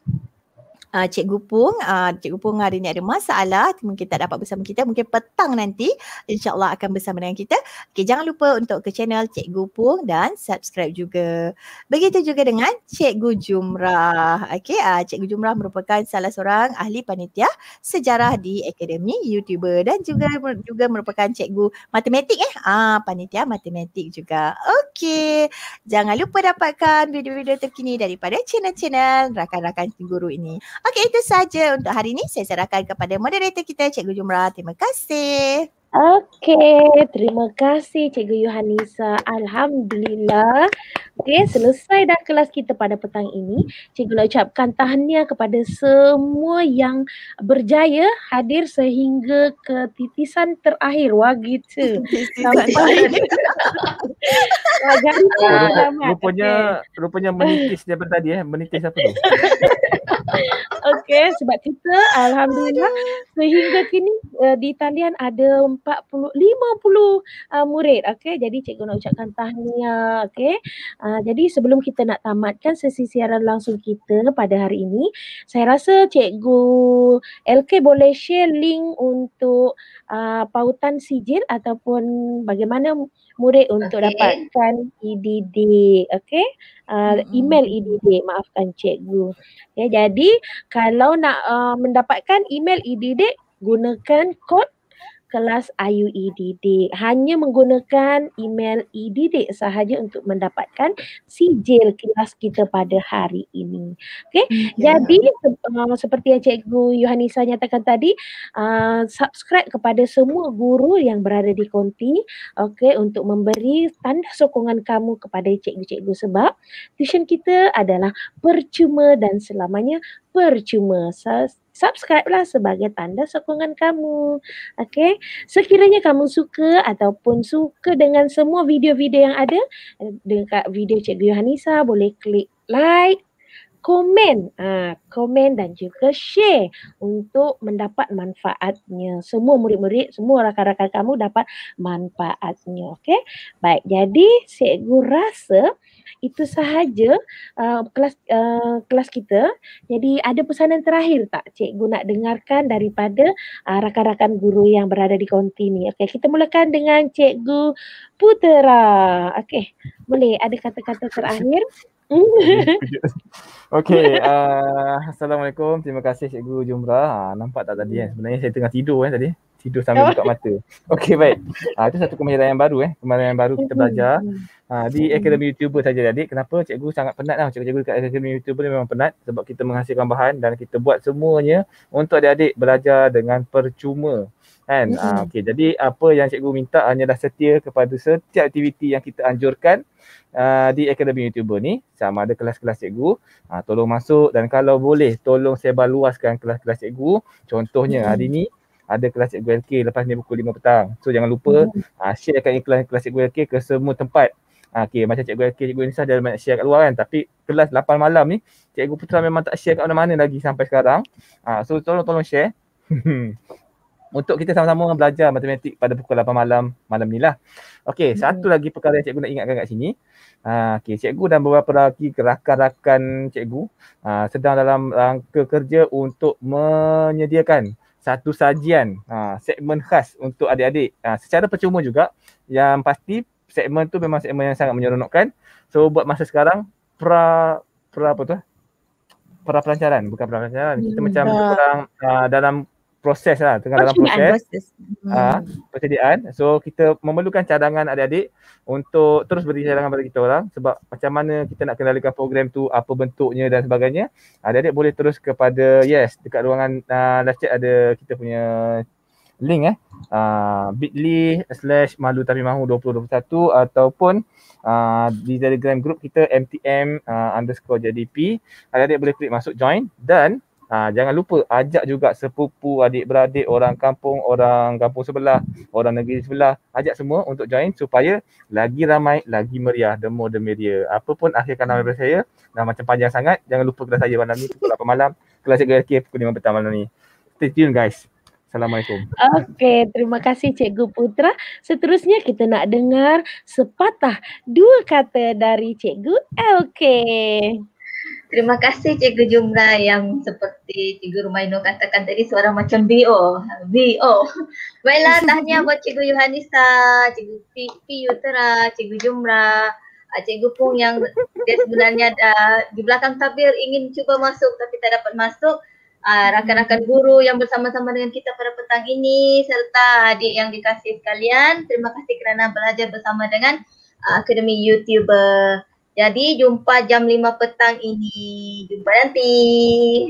E: uh, Cikgu Pung. Uh, Cikgu Pung hari ni ada masalah. Mungkin kita dapat bersama kita. Mungkin petang nanti insyaAllah akan bersama dengan kita. Okay, jangan lupa untuk ke channel Cikgu Pung dan subscribe juga. Begitu juga dengan Cikgu Jumrah. Okay, uh, ah, Cikgu Jumrah merupakan salah seorang ahli panitia sejarah di Akademi YouTuber dan juga juga merupakan cikgu matematik eh. Ah, panitia matematik juga. Okey. Jangan lupa dapatkan video-video terkini daripada channel-channel rakan-rakan guru ini. Okey, itu saja untuk hari ini. Saya serahkan kepada moderator
A: kita, Cikgu Jumrah. Terima kasih. Okey, terima kasih Cikgu Yohanisa. Alhamdulillah. Okey, selesai dah kelas kita pada petang ini. Cikgu nak ucapkan tahniah kepada semua yang berjaya hadir sehingga ke titisan terakhir. Wah, gitu. Sampai. Rupanya,
C: rupanya menitis daripada tadi eh. Menitis apa tu?
A: Okey sebab kita alhamdulillah sehingga kini uh, di talian ada 40 50 uh, murid okey jadi cikgu nak ucapkan tahniah okey uh, jadi sebelum kita nak tamatkan sesi siaran langsung kita pada hari ini saya rasa cikgu LK boleh share link untuk Uh, pautan sijil ataupun bagaimana murid untuk okay. dapatkan IDD, e okey uh, email IDD, e maafkan cikgu ya okay, jadi kalau nak uh, mendapatkan email IDD, e gunakan kod kelas Ayu EDD. Hanya menggunakan email IDD e sahaja untuk mendapatkan sijil kelas kita pada hari ini. Okey. Hmm, ya. Jadi uh, seperti yang Cikgu Yohanisa nyatakan tadi, uh, subscribe kepada semua guru yang berada di konti okey untuk memberi tanda sokongan kamu kepada cikgu-cikgu sebab tuition kita adalah percuma dan selamanya percuma. So, subscribe lah sebagai tanda sokongan kamu. Okay. Sekiranya kamu suka ataupun suka dengan semua video-video yang ada eh, dengan video Cikgu Yohanisa, boleh klik like komen uh, komen dan juga share untuk mendapat manfaatnya semua murid-murid semua rakan-rakan kamu dapat manfaatnya Okay, baik jadi cikgu rasa itu sahaja uh, kelas uh, kelas kita jadi ada pesanan terakhir tak cikgu nak dengarkan daripada uh, rakan-rakan guru yang berada di konti ni okey kita mulakan dengan cikgu putera okey boleh ada kata-kata terakhir
C: Okay, uh, Assalamualaikum. Terima kasih Cikgu Jumra. Ha, ah, nampak tak tadi kan? Eh? Hmm. Sebenarnya saya tengah tidur kan eh, tadi. Tidur sambil buka mata. Okay baik. Ha, itu satu kemahiran yang baru eh. Kemahiran yang baru kita hmm. belajar. Ha, di hmm. Akademi YouTuber saja adik. Kenapa Cikgu sangat penat lah. Cikgu-cikgu dekat Akademi YouTuber ni memang penat. Sebab kita menghasilkan bahan dan kita buat semuanya untuk adik-adik belajar dengan percuma kan mm-hmm. uh, okey jadi apa yang cikgu minta hanyalah setia kepada setiap aktiviti yang kita anjurkan uh, di akademi youtuber ni sama ada kelas-kelas cikgu uh, tolong masuk dan kalau boleh tolong sebar luaskan kelas-kelas cikgu contohnya mm-hmm. hari ni ada kelas cikgu LK lepas ni pukul 5 petang so jangan lupa mm-hmm. uh, sharekan kelas kelas cikgu LK ke semua tempat uh, okey macam cikgu LK cikgu Nisa dia banyak share kat luar kan tapi kelas 8 malam ni cikgu Putra memang tak share kat mana-mana lagi sampai sekarang uh, so tolong tolong share untuk kita sama-sama belajar matematik pada pukul 8 malam malam ni lah. Okey, hmm. satu lagi perkara yang cikgu nak ingatkan kat sini. Uh, ah, okay, cikgu dan beberapa lagi rakan-rakan cikgu uh, sedang dalam rangka kerja untuk menyediakan satu sajian uh, segmen khas untuk adik-adik. Uh, secara percuma juga yang pasti segmen tu memang segmen yang sangat menyeronokkan. So buat masa sekarang pra pra apa tu? Eh? Pra pelancaran, bukan pra pelancaran. Kita hmm. macam orang uh, dalam proses lah tengah dalam proses ah hmm. persediaan so kita memerlukan cadangan adik-adik untuk terus beri cadangan kepada kita orang sebab macam mana kita nak kendalikan program tu apa bentuknya dan sebagainya adik-adik boleh terus kepada yes dekat ruangan uh, ah, live chat ada kita punya link eh uh, bit.ly slash malu tapi mahu 2021 ataupun uh, di telegram group kita mtm uh, underscore jdp adik-adik boleh klik masuk join dan Ha, jangan lupa ajak juga sepupu, adik-beradik, orang kampung, orang kampung sebelah, orang negeri sebelah. Ajak semua untuk join supaya lagi ramai, lagi meriah. The more the media. Apa pun akhir kanal daripada saya. Dah macam panjang sangat. Jangan lupa kelas saya malam ni pukul 8 malam. Kelas saya GLK pukul 5 petang malam ni. Stay tune guys. Assalamualaikum.
A: Okay, terima kasih Cikgu Putra. Seterusnya kita nak dengar sepatah dua kata dari Cikgu LK.
B: Terima kasih Cikgu Jumra yang seperti Cikgu Rumaino katakan tadi suara macam BO. BO. Baiklah tahniah buat Cikgu Yohanisa, Cikgu P, P Yutera, Cikgu Jumra, ah, Cikgu Pung yang dia sebenarnya dah di belakang tabir ingin cuba masuk tapi tak dapat masuk. Uh, rakan-rakan guru yang bersama-sama dengan kita pada petang ini serta adik yang dikasih kalian. Terima kasih kerana belajar bersama dengan uh, Akademi Youtuber. Jadi jumpa jam 5 petang ini.
A: Jumpa nanti.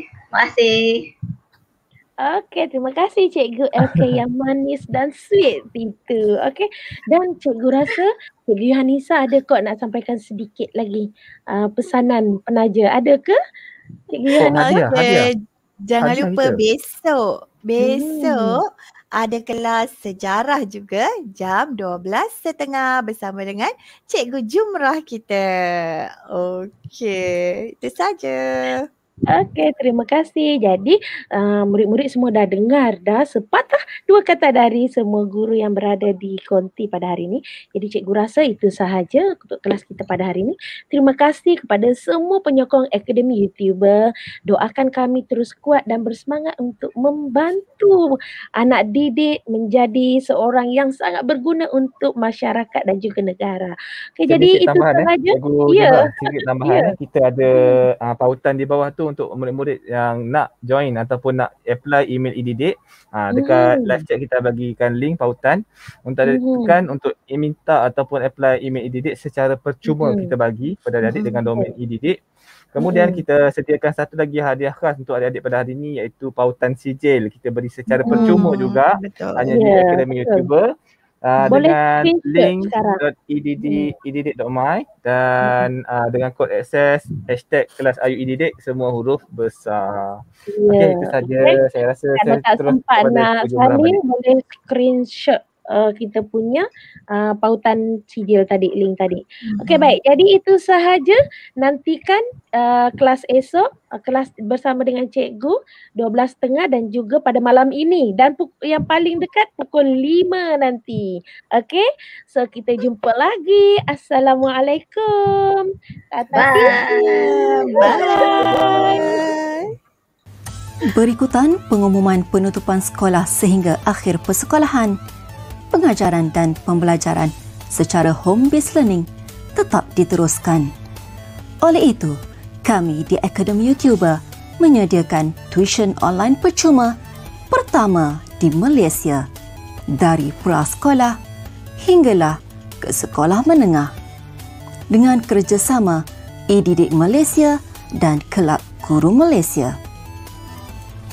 A: Terima kasih. Okey, terima kasih Cikgu LK yang manis dan sweet itu. Okey, dan Cikgu rasa Cikgu Hanisa ada kok nak sampaikan sedikit lagi uh, pesanan penaja. Ada ke? Cikgu oh, Hanisa. Okay. Jangan lupa besok. Besok
E: hmm ada kelas sejarah juga jam 12.30 bersama
A: dengan Cikgu Jumrah kita. Okey, itu saja. Yeah. Okey, terima kasih. Jadi, eh, murid-murid uh, semua dah dengar dah sepatah dua kata dari semua guru yang berada di konti pada hari ini. Jadi, cikgu rasa itu sahaja untuk kelas kita pada hari ini. Terima kasih kepada semua penyokong Akademi YouTuber. Doakan kami terus kuat dan bersemangat untuk membantu anak didik menjadi seorang yang sangat berguna untuk masyarakat dan juga negara. Okey, jadi itu eh? sahaja. Ya,
C: sedikit tambahan. Ya. Kita ada uh, pautan di bawah tu untuk murid-murid yang nak join ataupun nak apply email e-didik uh, dekat mm. live chat kita bagikan link pautan untuk mm. tekan untuk minta ataupun apply email e-didik secara percuma mm. kita bagi pada adik mm. dengan domain e-didik. Kemudian mm. kita sediakan satu lagi hadiah khas untuk adik-adik pada hari ini iaitu pautan sijil kita beri secara hmm. percuma juga Betul. hanya yeah. di ya, Akademi Youtuber. Betul. Ah, dengan link.edd.edd.my e hmm. dan hmm. uh, dengan kod akses hashtag kelas ayu ididik e semua huruf besar. Yeah. Okey, itu saja. Okay. Saya rasa saya, saya tak terus sempat nak salin
A: boleh screenshot uh, kita punya uh, pautan sijil tadi, link tadi. Mm-hmm. Okey baik, jadi itu sahaja nantikan uh, kelas esok, uh, kelas bersama dengan cikgu 12.30 dan juga pada malam ini dan puk- yang paling dekat pukul 5 nanti. Okey, so kita jumpa lagi. Assalamualaikum. Tata bye. bye. Bye.
D: Berikutan pengumuman penutupan sekolah sehingga akhir persekolahan pengajaran dan pembelajaran secara home-based learning tetap diteruskan. Oleh itu, kami di Akademi YouTuber menyediakan tuition online percuma pertama di Malaysia dari prasekolah hinggalah ke sekolah menengah dengan kerjasama eDidik Malaysia dan Kelab Guru Malaysia.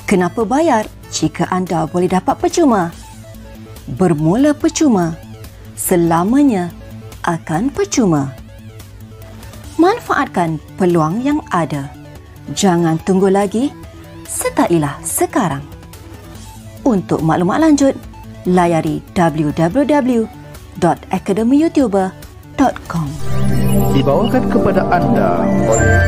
D: Kenapa bayar jika anda boleh dapat percuma? bermula percuma, selamanya akan percuma. Manfaatkan peluang yang ada. Jangan tunggu lagi, setailah sekarang. Untuk maklumat lanjut, layari www.academyyoutuber.com Dibawakan kepada anda oleh